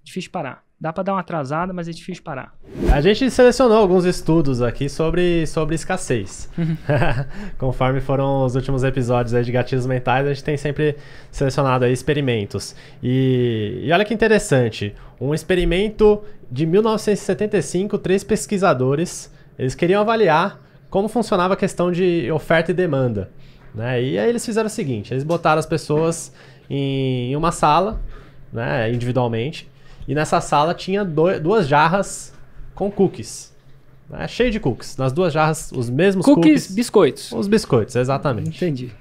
Difícil de parar. Dá para dar uma atrasada, mas é difícil parar. A gente selecionou alguns estudos aqui sobre, sobre escassez. Conforme foram os últimos episódios aí de gatilhos mentais, a gente tem sempre selecionado aí experimentos. E, e olha que interessante, um experimento de 1975, três pesquisadores, eles queriam avaliar como funcionava a questão de oferta e demanda. Né? E aí eles fizeram o seguinte, eles botaram as pessoas em, em uma sala, né, individualmente, e nessa sala tinha do, duas jarras com cookies. Né? Cheio de cookies. Nas duas jarras, os mesmos cookies. Cookies, biscoitos. Os biscoitos, exatamente. Entendi.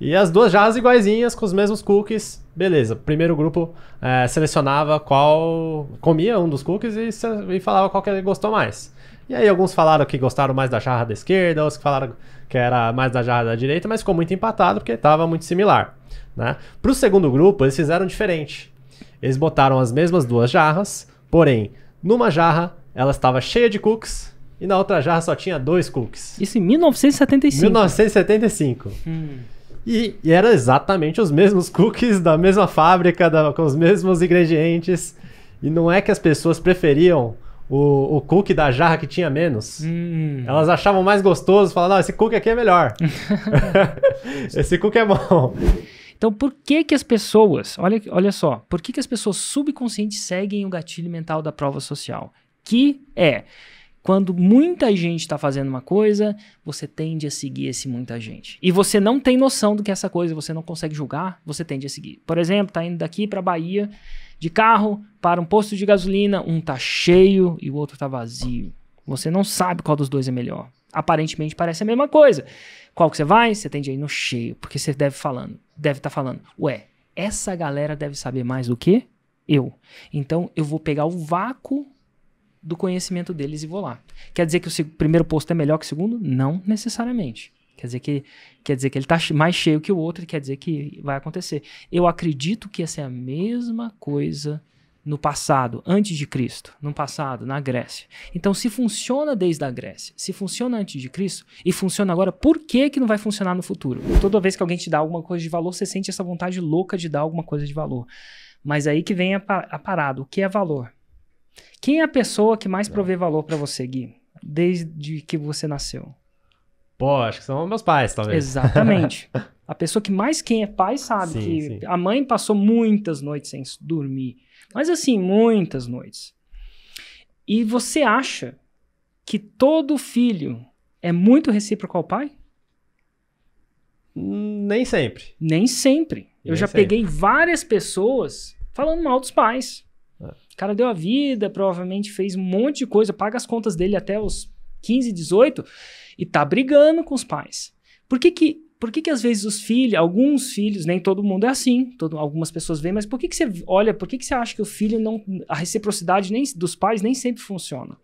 E as duas jarras iguaizinhas, com os mesmos cookies. Beleza. Primeiro grupo é, selecionava qual. comia um dos cookies e, e falava qual que ele gostou mais. E aí alguns falaram que gostaram mais da jarra da esquerda, outros que falaram que era mais da jarra da direita, mas ficou muito empatado porque estava muito similar. Né? Para o segundo grupo, eles fizeram diferente. Eles botaram as mesmas duas jarras, porém, numa jarra ela estava cheia de cookies e na outra jarra só tinha dois cookies. Isso em 1975. 1975. Hum. E, e eram exatamente os mesmos cookies da mesma fábrica, da, com os mesmos ingredientes. E não é que as pessoas preferiam o, o cookie da jarra que tinha menos. Hum. Elas achavam mais gostoso, falavam, não, esse cookie aqui é melhor. esse cookie é bom. Então, por que que as pessoas, olha, olha só, por que que as pessoas subconscientes seguem o gatilho mental da prova social? Que é quando muita gente está fazendo uma coisa, você tende a seguir esse muita gente. E você não tem noção do que é essa coisa, você não consegue julgar, você tende a seguir. Por exemplo, tá indo daqui para Bahia de carro para um posto de gasolina, um tá cheio e o outro tá vazio. Você não sabe qual dos dois é melhor. Aparentemente parece a mesma coisa. Qual que você vai? Você aí no cheio, porque você deve falando, deve estar tá falando, ué, essa galera deve saber mais do que eu. Então eu vou pegar o vácuo do conhecimento deles e vou lá. Quer dizer que o primeiro posto é melhor que o segundo? Não necessariamente. Quer dizer que quer dizer que ele está mais cheio que o outro, quer dizer que vai acontecer. Eu acredito que essa é a mesma coisa no passado, antes de Cristo, no passado, na Grécia. Então, se funciona desde a Grécia, se funciona antes de Cristo e funciona agora, por que que não vai funcionar no futuro? Toda vez que alguém te dá alguma coisa de valor, você sente essa vontade louca de dar alguma coisa de valor. Mas aí que vem a, a parada, o que é valor? Quem é a pessoa que mais provê valor para você, Gui, desde que você nasceu? Pô, acho que são meus pais, talvez. Exatamente. A pessoa que mais quem é pai sabe sim, que sim. a mãe passou muitas noites sem dormir. Mas assim, muitas noites. E você acha que todo filho é muito recíproco ao pai? Hum, nem sempre. Nem sempre. Eu já sempre. peguei várias pessoas falando mal dos pais. É. O cara deu a vida, provavelmente fez um monte de coisa, paga as contas dele até os 15, 18 e tá brigando com os pais. Por que que por que, que às vezes os filhos, alguns filhos, nem todo mundo é assim, todo, algumas pessoas veem, mas por que, que você olha, por que, que você acha que o filho não. A reciprocidade nem, dos pais nem sempre funciona?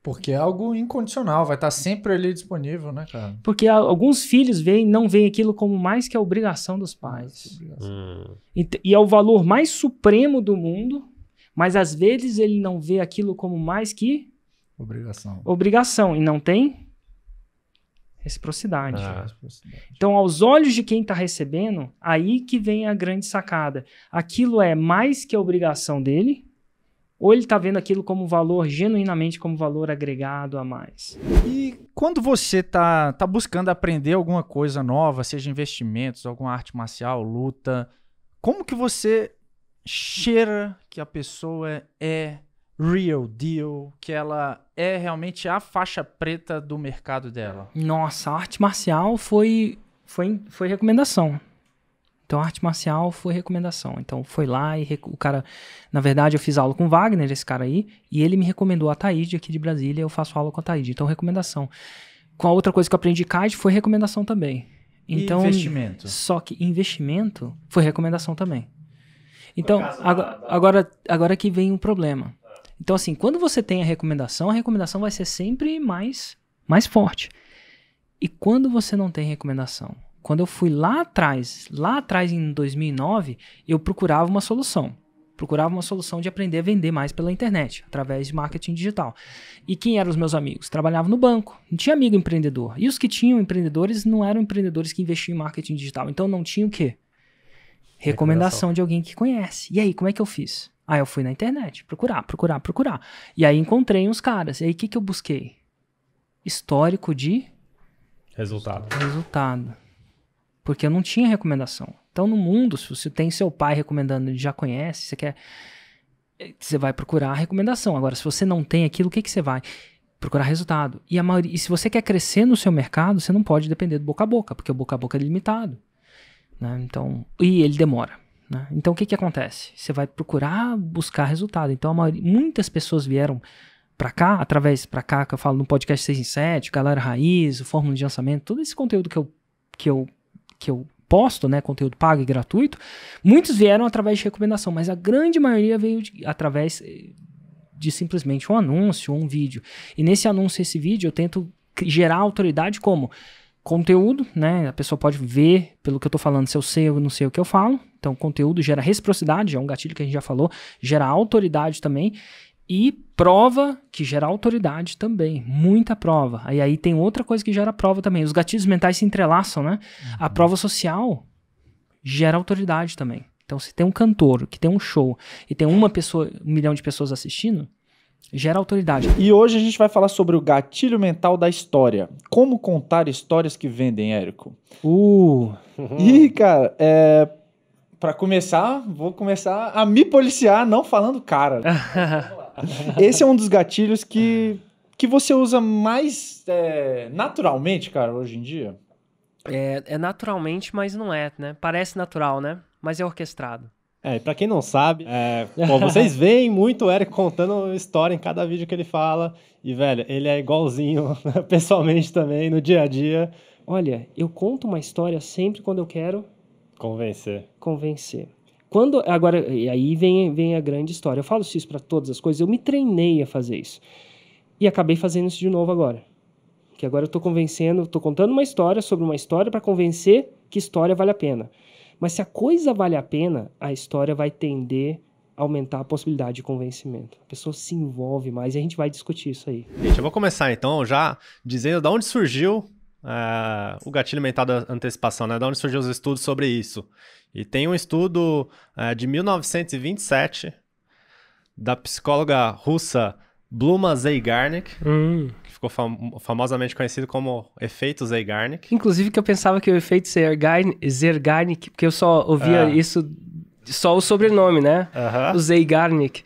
Porque é algo incondicional, vai estar sempre ali disponível, né, cara? Porque alguns filhos veem, não veem aquilo como mais que a obrigação dos pais. Hum. E, e é o valor mais supremo do mundo, mas às vezes ele não vê aquilo como mais que. Obrigação. Obrigação, e não tem Reciprocidade. Ah, reciprocidade. Então, aos olhos de quem está recebendo, aí que vem a grande sacada. Aquilo é mais que a obrigação dele, ou ele está vendo aquilo como valor, genuinamente como valor agregado a mais? E quando você está tá buscando aprender alguma coisa nova, seja investimentos, alguma arte marcial, luta, como que você cheira que a pessoa é Real Deal, que ela é realmente a faixa preta do mercado dela. Nossa, a arte marcial foi, foi, foi recomendação. Então, a arte marcial foi recomendação. Então, foi lá e o cara. Na verdade, eu fiz aula com o Wagner, esse cara aí, e ele me recomendou a Taíde aqui de Brasília. Eu faço aula com a Taíde. Então, recomendação. Com a outra coisa que eu aprendi de CAD foi recomendação também. Então, e investimento. Só que investimento foi recomendação também. Então, agora, agora, agora que vem o um problema. Então, assim, quando você tem a recomendação, a recomendação vai ser sempre mais, mais forte. E quando você não tem recomendação? Quando eu fui lá atrás, lá atrás em 2009, eu procurava uma solução. Procurava uma solução de aprender a vender mais pela internet, através de marketing digital. E quem eram os meus amigos? Trabalhava no banco, não tinha amigo empreendedor. E os que tinham empreendedores não eram empreendedores que investiam em marketing digital. Então não tinha o quê? Recomendação, Recomendação. de alguém que conhece. E aí, como é que eu fiz? Aí eu fui na internet procurar, procurar, procurar. E aí encontrei uns caras. E aí o que, que eu busquei? Histórico de. Resultado. Resultado. Porque eu não tinha recomendação. Então, no mundo, se você tem seu pai recomendando, ele já conhece, você quer. Eh, você vai procurar a recomendação. Agora, se você não tem aquilo, o que, que você vai? Procurar resultado. E, a maioria, e se você quer crescer no seu mercado, você não pode depender do boca a boca, porque o boca a boca é limitado. Né? Então, e ele demora. Né? Então o que, que acontece? Você vai procurar buscar resultado. Então maioria, muitas pessoas vieram para cá, através para cá, que eu falo no podcast 6 em 7, Galera Raiz, o Fórmula de Lançamento, todo esse conteúdo que eu, que eu, que eu posto, né, conteúdo pago e gratuito, muitos vieram através de recomendação, mas a grande maioria veio de, através eh, de simplesmente um anúncio, um vídeo. E nesse anúncio, esse vídeo, eu tento gerar autoridade como conteúdo, né? A pessoa pode ver pelo que eu estou falando se eu sei ou não sei o que eu falo. Então, conteúdo gera reciprocidade, é um gatilho que a gente já falou, gera autoridade também. E prova que gera autoridade também, muita prova. Aí aí tem outra coisa que gera prova também. Os gatilhos mentais se entrelaçam, né? Uhum. A prova social gera autoridade também. Então, se tem um cantor que tem um show e tem uma pessoa, um milhão de pessoas assistindo, Gera autoridade. E hoje a gente vai falar sobre o gatilho mental da história. Como contar histórias que vendem, Érico? Uh! e, cara, é, para começar, vou começar a me policiar não falando cara. Esse é um dos gatilhos que, que você usa mais é, naturalmente, cara, hoje em dia. É, é naturalmente, mas não é, né? Parece natural, né? Mas é orquestrado. É, pra quem não sabe, é, bom, vocês veem muito o Eric contando história em cada vídeo que ele fala. E, velho, ele é igualzinho né, pessoalmente também, no dia a dia. Olha, eu conto uma história sempre quando eu quero. Convencer. Convencer. Quando, agora, e aí vem, vem a grande história. Eu falo isso para todas as coisas, eu me treinei a fazer isso. E acabei fazendo isso de novo agora. Que agora eu tô convencendo, tô contando uma história sobre uma história para convencer que história vale a pena. Mas se a coisa vale a pena, a história vai tender a aumentar a possibilidade de convencimento. A pessoa se envolve mais e a gente vai discutir isso aí. Gente, eu vou começar então já dizendo de onde surgiu uh, o gatilho mental da antecipação, né? De onde surgiu os estudos sobre isso. E tem um estudo uh, de 1927 da psicóloga russa Bluma Zeigarnik, hum ficou fam famosamente conhecido como efeito Zeigarnik. Inclusive que eu pensava que o efeito Zeigarnik, porque eu só ouvia é. isso, só o sobrenome, né? O Zeigarnik.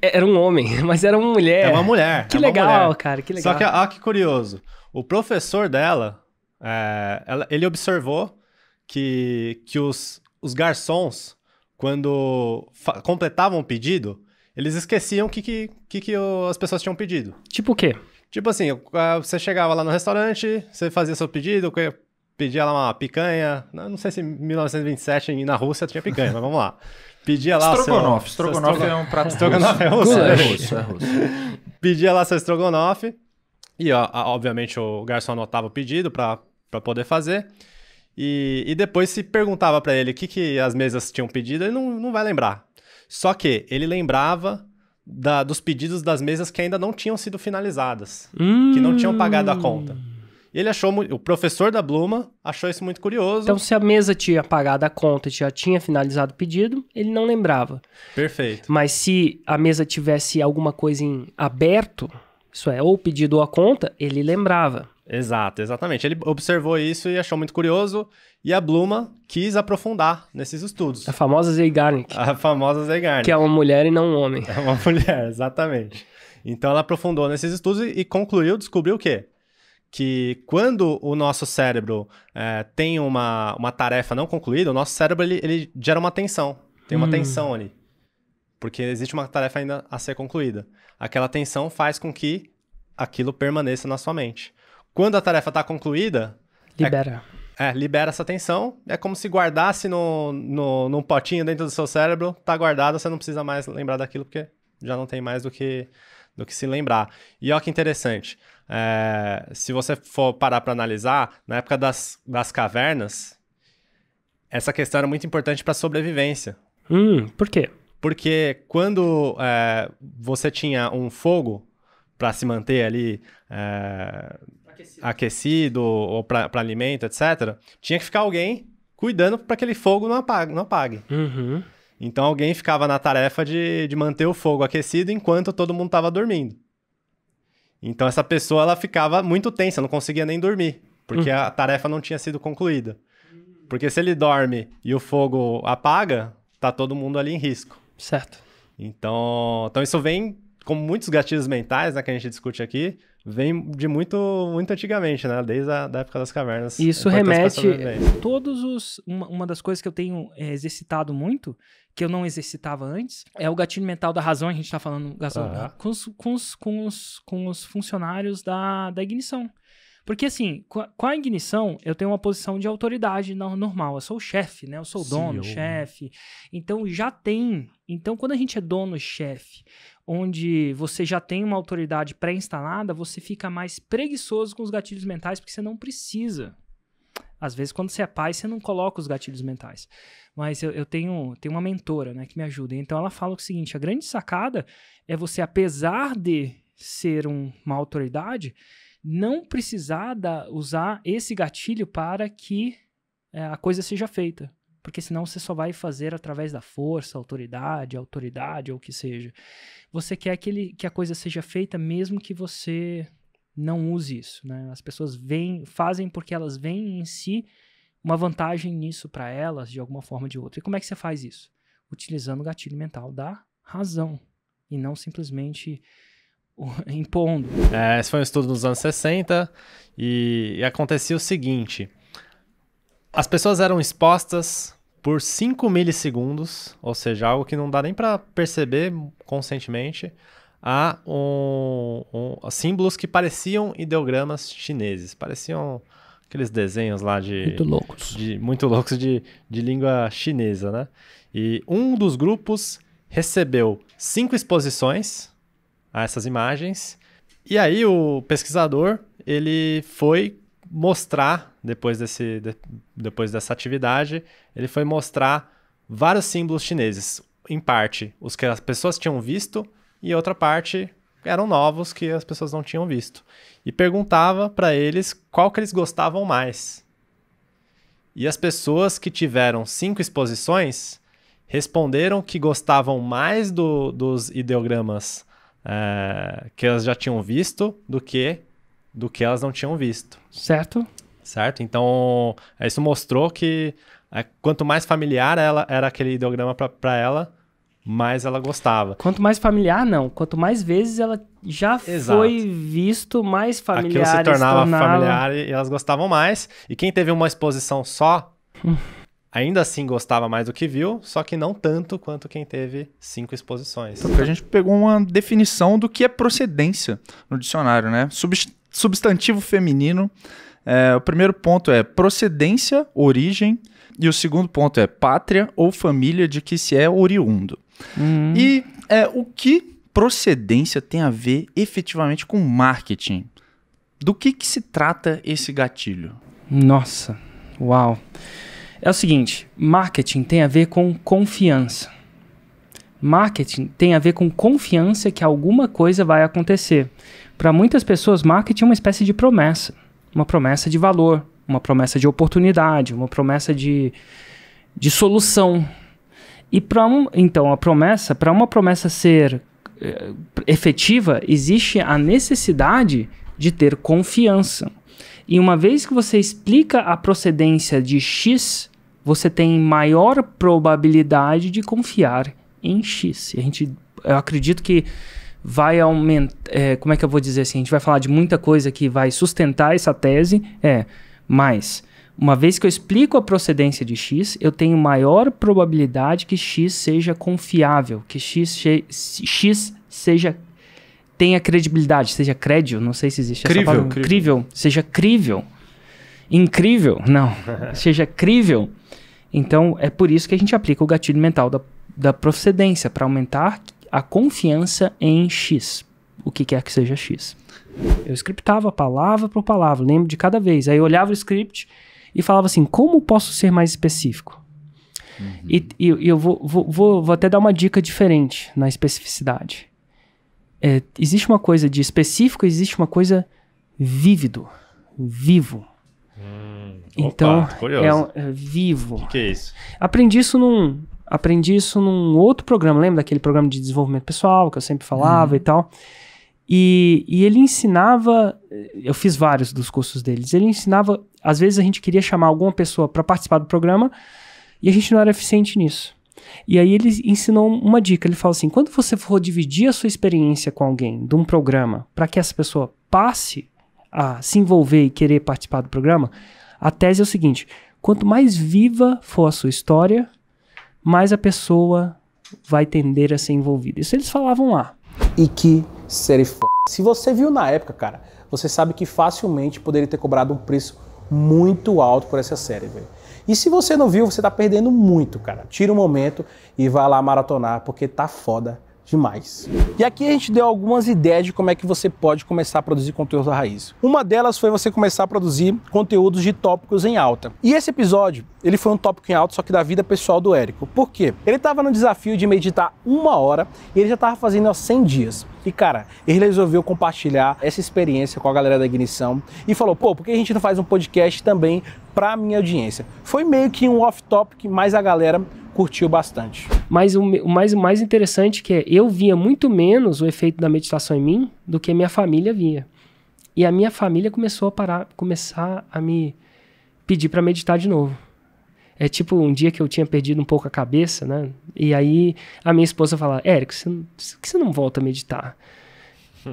Era um homem, mas era uma mulher. É uma mulher. Que é legal, mulher. cara, que legal. Só que, ó, ah, que curioso. O professor dela, é, ela, ele observou que, que os, os garçons, quando completavam o pedido, eles esqueciam o que, que, que, que o, as pessoas tinham pedido. Tipo o quê? Tipo assim, ah, você chegava lá no restaurante, você fazia seu pedido, pedia lá uma picanha. Não sei se em 1927 na Rússia tinha picanha, mas vamos lá. Pedia lá estrogonofe. Seu, estrogonofe seu estrogonofe é um prato estrogonofe é russo. É, é né? russo, é russo. pedia lá seu estrogonofe. E, ó, obviamente, o garçom anotava o pedido para poder fazer. E, e depois se perguntava para ele o que, que as mesas tinham pedido, ele não, não vai lembrar. Só que ele lembrava da, dos pedidos das mesas que ainda não tinham sido finalizadas, hum. que não tinham pagado a conta. ele achou, o professor da Bluma achou isso muito curioso. Então, se a mesa tinha pagado a conta e já tinha finalizado o pedido, ele não lembrava. Perfeito. Mas se a mesa tivesse alguma coisa em aberto, isso é, ou pedido ou a conta, ele lembrava. Exato, exatamente. Ele observou isso e achou muito curioso, e a Bluma quis aprofundar nesses estudos. A famosa Zeigarnik. A famosa Zeigarnik. Que é uma mulher e não um homem. É uma mulher, exatamente. Então ela aprofundou nesses estudos e, concluiu, descobriu o quê? Que quando o nosso cérebro é, tem uma, uma tarefa não concluída, o nosso cérebro ele, ele gera uma tensão. Tem uma hum. tensão ali. Porque existe uma tarefa ainda a ser concluída. Aquela tensão faz com que aquilo permaneça na sua mente. Quando a tarefa está concluída. É libera. É, é, libera essa tensão. É como se guardasse no, no, num potinho dentro do seu cérebro, tá guardado, você não precisa mais lembrar daquilo, porque já não tem mais do que, do que se lembrar. E olha que interessante. É, se você for parar para analisar, na época das, das cavernas, essa questão era muito importante para a sobrevivência. Hum, por quê? Porque quando é, você tinha um fogo para se manter ali é, aquecido, aquecido ou para alimento, etc., tinha que ficar alguém cuidando para que aquele fogo não apague. Não apague. Uhum. Então alguém ficava na tarefa de, de manter o fogo aquecido enquanto todo mundo estava dormindo. Então essa pessoa ela ficava muito tensa, não conseguia nem dormir, porque uhum. a tarefa não tinha sido concluída. Porque se ele dorme e o fogo apaga, tá todo mundo ali em risco. Certo. Então, então isso vem com muitos gatilhos mentais, né, que a gente discute aqui, vem de muito, muito antigamente, né? Desde a da época das cavernas. Isso remete todos os uma, uma, das coisas que eu tenho eh, exercitado muito que eu não exercitava antes é o gatilho mental da razão a gente está falando gasol, com, os, com, os, com, os, com os funcionários da, da ignição. Porque assim, com a ignição, eu tenho uma posição de autoridade normal. Eu sou o chefe, né? Eu sou o dono, né? chefe. Então já tem. Então, quando a gente é dono, chefe, onde você já tem uma autoridade pré-instalada, você fica mais preguiçoso com os gatilhos mentais porque você não precisa. Às vezes, quando você é pai, você não coloca os gatilhos mentais. Mas eu, eu tenho, tenho uma mentora né, que me ajuda. Então, ela fala o seguinte: a grande sacada é você, apesar de ser um, uma autoridade, não precisar da, usar esse gatilho para que é, a coisa seja feita porque senão você só vai fazer através da força, autoridade, autoridade ou o que seja. Você quer que, ele, que a coisa seja feita mesmo que você não use isso, né? As pessoas veem, fazem porque elas veem em si uma vantagem nisso para elas de alguma forma ou de outra. E como é que você faz isso? Utilizando o gatilho mental da razão e não simplesmente impondo. É, esse foi um estudo dos anos 60 e, e acontecia o seguinte: as pessoas eram expostas por 5 milissegundos, ou seja, algo que não dá nem para perceber conscientemente, a, um, um, símbolos que pareciam ideogramas chineses, pareciam aqueles desenhos lá de muito loucos, de, muito loucos de, de língua chinesa, né? E um dos grupos recebeu cinco exposições a essas imagens e aí o pesquisador ele foi mostrar depois, desse, de, depois dessa atividade, ele foi mostrar vários símbolos chineses. Em parte, os que as pessoas tinham visto, e outra parte eram novos que as pessoas não tinham visto. E perguntava para eles qual que eles gostavam mais. E as pessoas que tiveram cinco exposições responderam que gostavam mais do, dos ideogramas é, que elas já tinham visto do que do que elas não tinham visto. Certo? certo? Então, isso mostrou que quanto mais familiar ela era aquele ideograma para ela, mais ela gostava. Quanto mais familiar, não. Quanto mais vezes ela já Exato. foi visto, mais familiar. Aquilo se tornava, tornava familiar e elas gostavam mais. E quem teve uma exposição só, hum. ainda assim gostava mais do que viu, só que não tanto quanto quem teve cinco exposições. Então, a gente pegou uma definição do que é procedência no dicionário, né? Substantivo feminino é, o primeiro ponto é procedência, origem, e o segundo ponto é pátria ou família de que se é oriundo. Uhum. E é, o que procedência tem a ver efetivamente com marketing? Do que, que se trata esse gatilho? Nossa, uau! É o seguinte: marketing tem a ver com confiança. Marketing tem a ver com confiança que alguma coisa vai acontecer. Para muitas pessoas, marketing é uma espécie de promessa uma promessa de valor, uma promessa de oportunidade, uma promessa de, de solução. E para um, então a promessa, para uma promessa ser eh, efetiva, existe a necessidade de ter confiança. E uma vez que você explica a procedência de X, você tem maior probabilidade de confiar em X. E a gente, eu acredito que vai aumentar. É, como é que eu vou dizer assim? A gente vai falar de muita coisa que vai sustentar essa tese. É, mas uma vez que eu explico a procedência de X, eu tenho maior probabilidade que X seja confiável, que X, X seja tenha credibilidade, seja crédito, não sei se existe crível, essa palavra. Crível. crível. Seja crível. Incrível, não. seja crível. Então, é por isso que a gente aplica o gatilho mental da, da procedência, para aumentar a confiança em X, o que quer que seja X. Eu scriptava palavra por palavra, lembro de cada vez. Aí eu olhava o script e falava assim: como posso ser mais específico? Uhum. E, e, e, eu vou, vou, vou, vou, até dar uma dica diferente na especificidade. É, existe uma coisa de específico, existe uma coisa vívido, vivo. Hum, então, opa, é, um, é, vivo. O que, que, é isso? Aprendi isso num, aprendi isso num outro programa, lembra daquele programa de desenvolvimento pessoal que eu sempre falava uhum. e tal? E, e, ele ensinava, eh, eu fiz vários dos cursos deles. Ele ensinava, às vezes a gente queria chamar alguma pessoa para participar do programa e a gente não era eficiente nisso. E aí ele ensinou uma dica. Ele fala assim: quando você for dividir a sua experiência com alguém de um programa, para que essa pessoa passe a se envolver e querer participar do programa, a tese é o seguinte: quanto mais viva for a sua história, mais a pessoa vai tender a ser envolvida. Isso eles falavam lá. E que série f... Se você viu na época, cara, você sabe que facilmente poderia ter cobrado um preço muito alto por essa série, velho. E se você não viu, você tá perdendo muito, cara. Tira um momento e vai lá maratonar, porque tá foda demais. E aqui a gente deu algumas ideias de como é que você pode começar a produzir conteúdo à raiz. Uma delas foi você começar a produzir conteúdos de tópicos em alta. E esse episódio, ele foi um tópico em alta, só que da vida pessoal do Érico. Por quê? Ele estava no desafio de meditar uma hora e ele já estava fazendo há 100 dias. E cara, ele resolveu compartilhar essa experiência com a galera da Ignição e falou: pô, por que a gente não faz um podcast também para a minha audiência? Foi meio que um off-topic, mas a galera curtiu bastante. Mas o, o, mais, mais interessante que é, eu via muito menos o efeito da meditação em mim do que a minha família via. E a minha família começou a parar, começar a me pedir para meditar de novo. É tipo um dia que eu tinha perdido um pouco a cabeça, né? E aí a minha esposa fala: Érico, por que você não volta a meditar?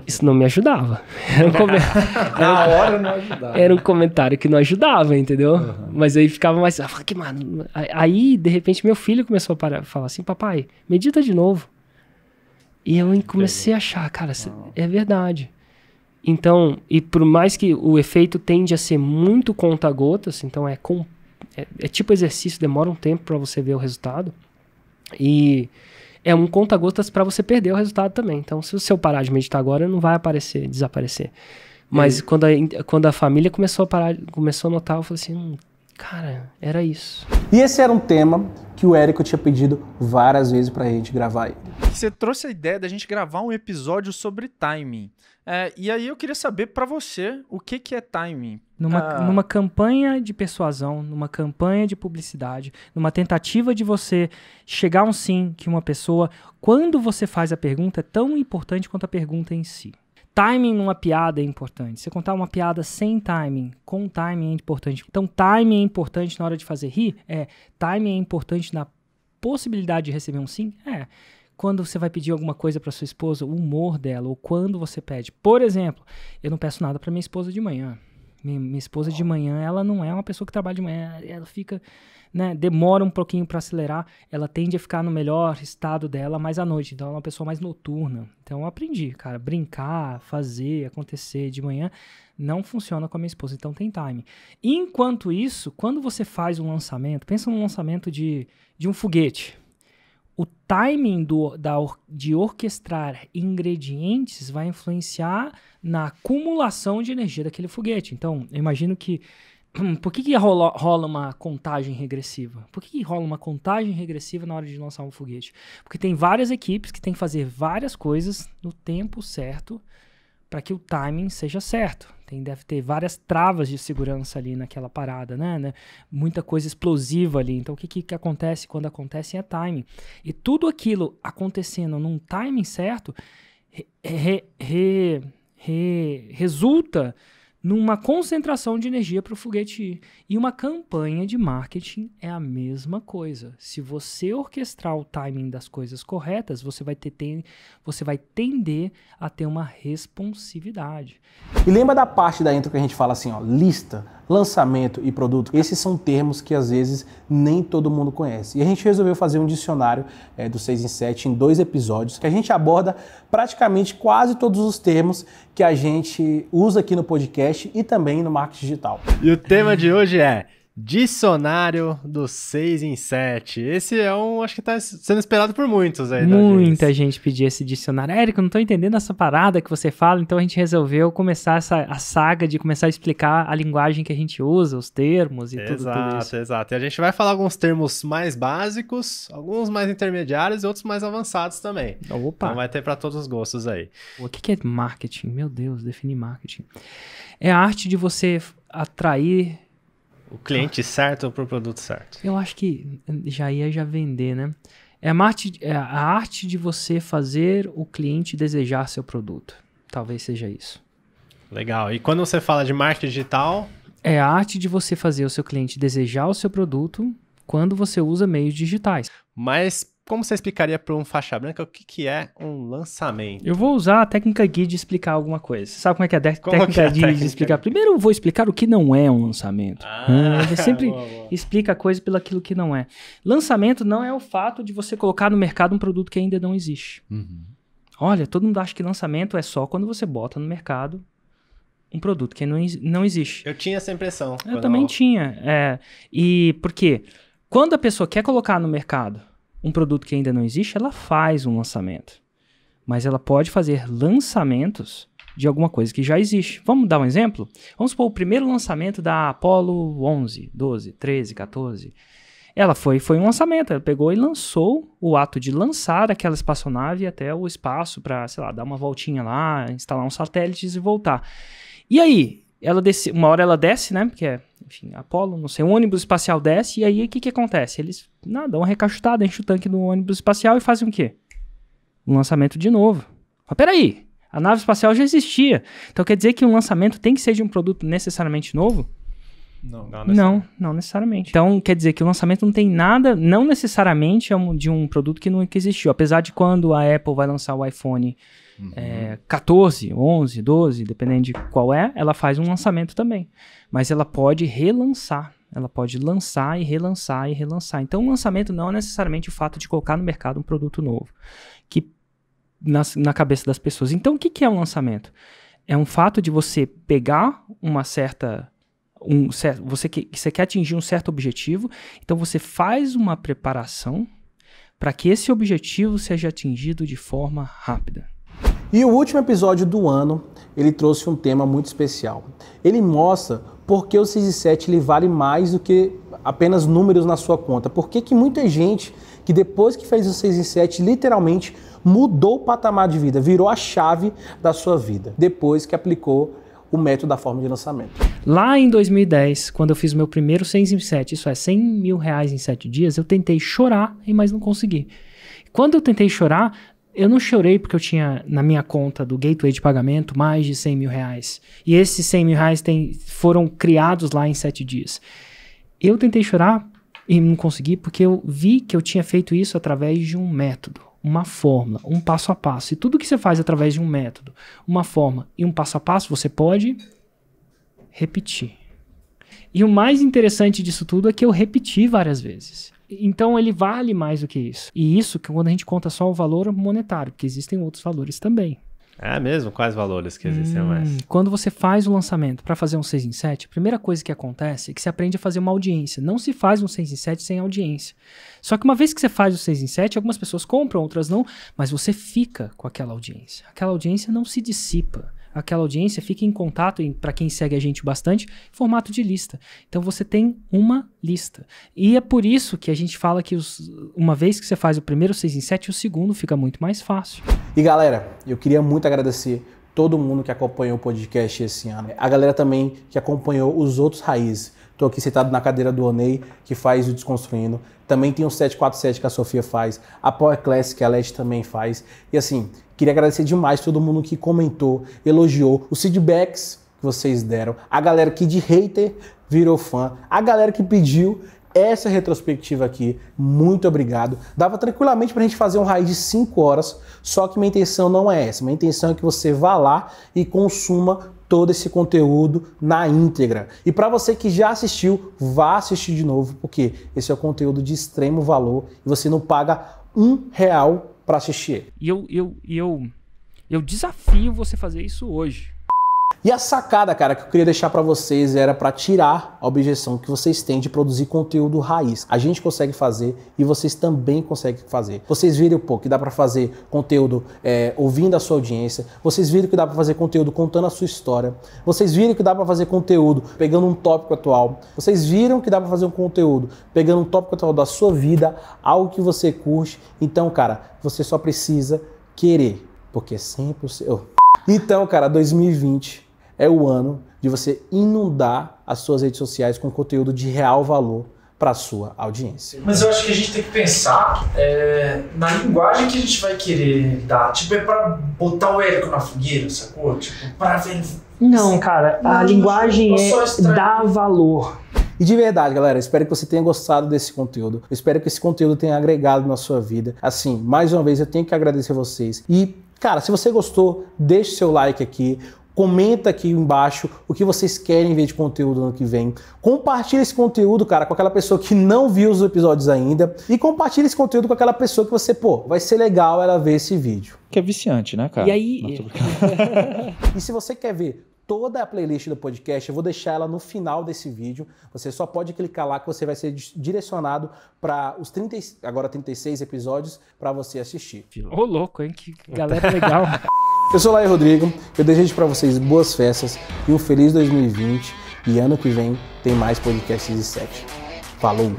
isso não me ajudava. Era um, come... era... hora não ajudava. Era um comentário que não ajudava, entendeu? Uhum. Mas aí ficava mais. Ah, que mano. Aí, de repente, meu filho começou a parar, falar assim: papai, medita de novo. E eu comecei a achar, cara, ah. é verdade. Então, e por mais que o efeito tende a ser muito conta-gotas, então é, com... é, é tipo exercício, demora um tempo para você ver o resultado. E é um conta-gotas para você perder o resultado também. Então, se eu parar de meditar agora, não vai aparecer, desaparecer. Mas é. quando, a, quando a família começou a parar, começou a notar, eu falei assim, hum, Cara, era isso. E esse era um tema que o Érico tinha pedido várias vezes pra gente gravar ele. Você trouxe a ideia da gente gravar um episódio sobre timing. É, e aí eu queria saber para você o que, que é timing. Numa, ah. numa campanha de persuasão, numa campanha de publicidade, numa tentativa de você chegar a um sim que uma pessoa, quando você faz a pergunta, é tão importante quanto a pergunta em si. Timing numa piada é importante. Você contar uma piada sem timing, com timing é importante. Então, timing é importante na hora de fazer rir? É. Timing é importante na possibilidade de receber um sim? É. Quando você vai pedir alguma coisa para sua esposa, o humor dela, ou quando você pede. Por exemplo, eu não peço nada para minha esposa de manhã. Minha, minha esposa de manhã, ela não é uma pessoa que trabalha de manhã, ela fica né, demora um pouquinho para acelerar, ela tende a ficar no melhor estado dela mais à noite. Então ela é uma pessoa mais noturna. Então eu aprendi, cara, brincar, fazer, acontecer de manhã não funciona com a minha esposa, então tem time. Enquanto isso, quando você faz um lançamento, pensa num lançamento de, de um foguete. O timing do, da, de orquestrar ingredientes vai influenciar na acumulação de energia daquele foguete. Então, eu imagino que por que, que rola, rola, uma contagem regressiva? Por que, que, rola uma contagem regressiva na hora de lançar um foguete? Porque tem várias equipes que têm que fazer várias coisas no tempo certo para que o timing seja certo. Tem, deve ter várias travas de segurança ali naquela parada, né? né? Muita coisa explosiva ali. Então, o que, que, que acontece quando acontece é timing. E tudo aquilo acontecendo num timing certo re, re, re, resulta numa concentração de energia para o foguete ir. E uma campanha de marketing é a mesma coisa. Se você orquestrar o timing das coisas corretas, você vai, ter, ter, você vai tender a ter uma responsividade. E lembra da parte da intro que a gente fala assim, ó, lista lançamento e produto, esses são termos que às vezes nem todo mundo conhece. E a gente resolveu fazer um dicionário é, do 6 em 7 em dois episódios, que a gente aborda praticamente quase todos os termos que a gente usa aqui no podcast e também no marketing digital. E o tema de hoje é Dicionário do 6 em 7. Esse é um, acho que tá sendo esperado por muitos aí. Muita gente. gente pedia esse dicionário. Érico, não tô entendendo essa parada que você fala, então a gente resolveu começar essa, a saga de começar a explicar a linguagem que a gente usa, os termos e exato, tudo, tudo isso. Exato, exato. E a gente vai falar alguns termos mais básicos, alguns mais intermediários e outros mais avançados também. Opa. Então vai ter para todos os gostos aí. O que é marketing? Meu Deus, definir marketing. É a arte de você atrair o cliente certo ou o produto certo. Eu acho que já ia já vender, né? É a, arte, é a arte de você fazer o cliente desejar seu produto. Talvez seja isso. Legal. E quando você fala de marketing digital. É a arte de você fazer o seu cliente desejar o seu produto quando você usa meios digitais. Mas como você explicaria para um faixa branca o que, que é um lançamento? Eu vou usar a técnica Gui de explicar alguma coisa. Sabe como é que é a como é técnica é de explicar? Primeiro eu vou explicar o que não é um lançamento. Ah, hum, você sempre boa, boa. explica a coisa pelo aquilo que não é. Lançamento não é o fato de você colocar no mercado um produto que ainda não existe. Uhum. Olha, todo mundo acha que lançamento é só quando você bota no mercado um produto que não, não existe. Eu tinha essa impressão. Eu também eu... tinha. É, e por quê? Quando a pessoa quer colocar no mercado um produto que ainda não existe, ela faz um lançamento. Mas ela pode fazer lançamentos de alguma coisa que já existe. Vamos dar um exemplo? Vamos supor o primeiro lançamento da Apollo 11, 12, 13, 14. Ela foi, foi um lançamento, ela pegou e lançou o ato de lançar aquela espaçonave até o espaço para, sei lá, dar uma voltinha lá, instalar uns satélites e voltar. E aí, ela desce, uma hora ela desce, né? Porque é, enfim, Apolo, não sei, um ônibus espacial desce, e aí o que que acontece? Eles, nada, dão uma recachutada, enchem o tanque do ônibus espacial e fazem o quê? Um lançamento de novo. Mas peraí, a nave espacial já existia. Então quer dizer que um lançamento tem que ser de um produto necessariamente novo? Não, não, necessariamente. não, não necessariamente. Então quer dizer que o lançamento não tem nada, não necessariamente é um, de um produto que nunca existiu. Apesar de quando a Apple vai lançar o iPhone é, uhum. é, 14, 11, 12, dependendo de qual é, ela faz um lançamento também. Mas ela pode relançar. Ela pode lançar e relançar e relançar. Então, o lançamento não é necessariamente o fato de colocar no mercado um produto novo, que na, na cabeça das pessoas. Então, o que, que é um lançamento? É um fato de você pegar uma certa um você, que, você quer atingir um certo objetivo, então você faz uma preparação para que esse objetivo seja atingido de forma rápida. E o último episódio do ano, ele trouxe um tema muito especial. Ele mostra por que o e 7 ele vale mais do que apenas números na sua conta. Por que, que muita gente que depois que fez o 6 e 7 literalmente mudou o patamar de vida, virou a chave da sua vida, depois que aplicou o método da forma de lançamento. Lá em 2010, quando eu fiz meu primeiro 6 em 7, isso é 100 mil reais em 7 dias, eu tentei chorar e mas não consegui. Quando eu tentei chorar, eu não chorei porque eu tinha na minha conta do gateway de pagamento mais de 100 mil reais. E esses 100 mil reais tem, foram criados lá em sete dias. Eu tentei chorar e não consegui porque eu vi que eu tinha feito isso através de um método, uma fórmula, um passo a passo. E tudo que você faz através de um método, uma forma e um passo a passo, você pode repetir. E o mais interessante disso tudo é que eu repeti várias vezes. Então ele vale mais do que isso. E isso que quando a gente conta só o valor monetário, porque existem outros valores também. É mesmo? Quais valores que existem hum, mais? Quando você faz o lançamento para fazer um 6 em 7, a primeira coisa que acontece é que você aprende a fazer uma audiência. Não se faz um 6 em 7 sem audiência. Só que uma vez que você faz o 6 em 7, algumas pessoas compram, outras não, mas você fica com aquela audiência. Aquela audiência não se dissipa aquela audiência fica em contato, para quem segue a gente bastante, em formato de lista. Então você tem uma lista. E é por isso que a gente fala que os, uma vez que você faz o primeiro 6 em 7, o segundo fica muito mais fácil. E galera, eu queria muito agradecer todo mundo que acompanhou o podcast esse ano. A galera também que acompanhou os outros raízes. Estou aqui sentado na cadeira do Onei, que faz o Desconstruindo. Também tem o 747 que a Sofia faz, a Power Class que a Leste também faz. E assim, Queria agradecer demais todo mundo que comentou, elogiou, os feedbacks que vocês deram, a galera que de hater virou fã, a galera que pediu essa retrospectiva aqui. Muito obrigado. Dava tranquilamente para a gente fazer um raio de 5 horas, só que minha intenção não é essa. Minha intenção é que você vá lá e consuma todo esse conteúdo na íntegra. E para você que já assistiu, vá assistir de novo, porque esse é um conteúdo de extremo valor e você não paga um real para assistir. E eu, eu, eu, eu desafio você fazer isso hoje. E a sacada, cara, que eu queria deixar para vocês era para tirar a objeção que vocês têm de produzir conteúdo raiz. A gente consegue fazer e vocês também conseguem fazer. Vocês viram, pô, que dá para fazer conteúdo é, ouvindo a sua audiência. Vocês viram que dá para fazer conteúdo contando a sua história. Vocês viram que dá para fazer conteúdo pegando um tópico atual. Vocês viram que dá para fazer um conteúdo pegando um tópico atual da sua vida, algo que você curte. Então, cara, você só precisa querer, porque é sempre o seu. Então, cara, 2020 é o ano de você inundar as suas redes sociais com conteúdo de real valor para a sua audiência. Mas eu acho que a gente tem que pensar é, na linguagem que a gente vai querer dar. Tipo, é para botar o Érico na fogueira, sacou? Tipo, para ver. Não, cara, a não, linguagem é dar valor. E de verdade, galera, espero que você tenha gostado desse conteúdo. espero que esse conteúdo tenha agregado na sua vida. Assim, mais uma vez, eu tenho que agradecer vocês. E, cara, se você gostou, deixe seu like aqui. Comenta aqui embaixo o que vocês querem ver de conteúdo ano que vem. Compartilha esse conteúdo, cara, com aquela pessoa que não viu os episódios ainda. E compartilha esse conteúdo com aquela pessoa que você, pô, vai ser legal ela ver esse vídeo. Que é viciante, né, cara? E aí. e se você quer ver toda a playlist do podcast. Eu vou deixar ela no final desse vídeo. Você só pode clicar lá que você vai ser direcionado para os 30, agora 36 episódios para você assistir. Ô, oh, louco, hein? Que galera legal. Eu sou Laia Rodrigo, eu desejo para vocês boas festas e um feliz 2020 e ano que vem tem mais podcasts de 7. Falou!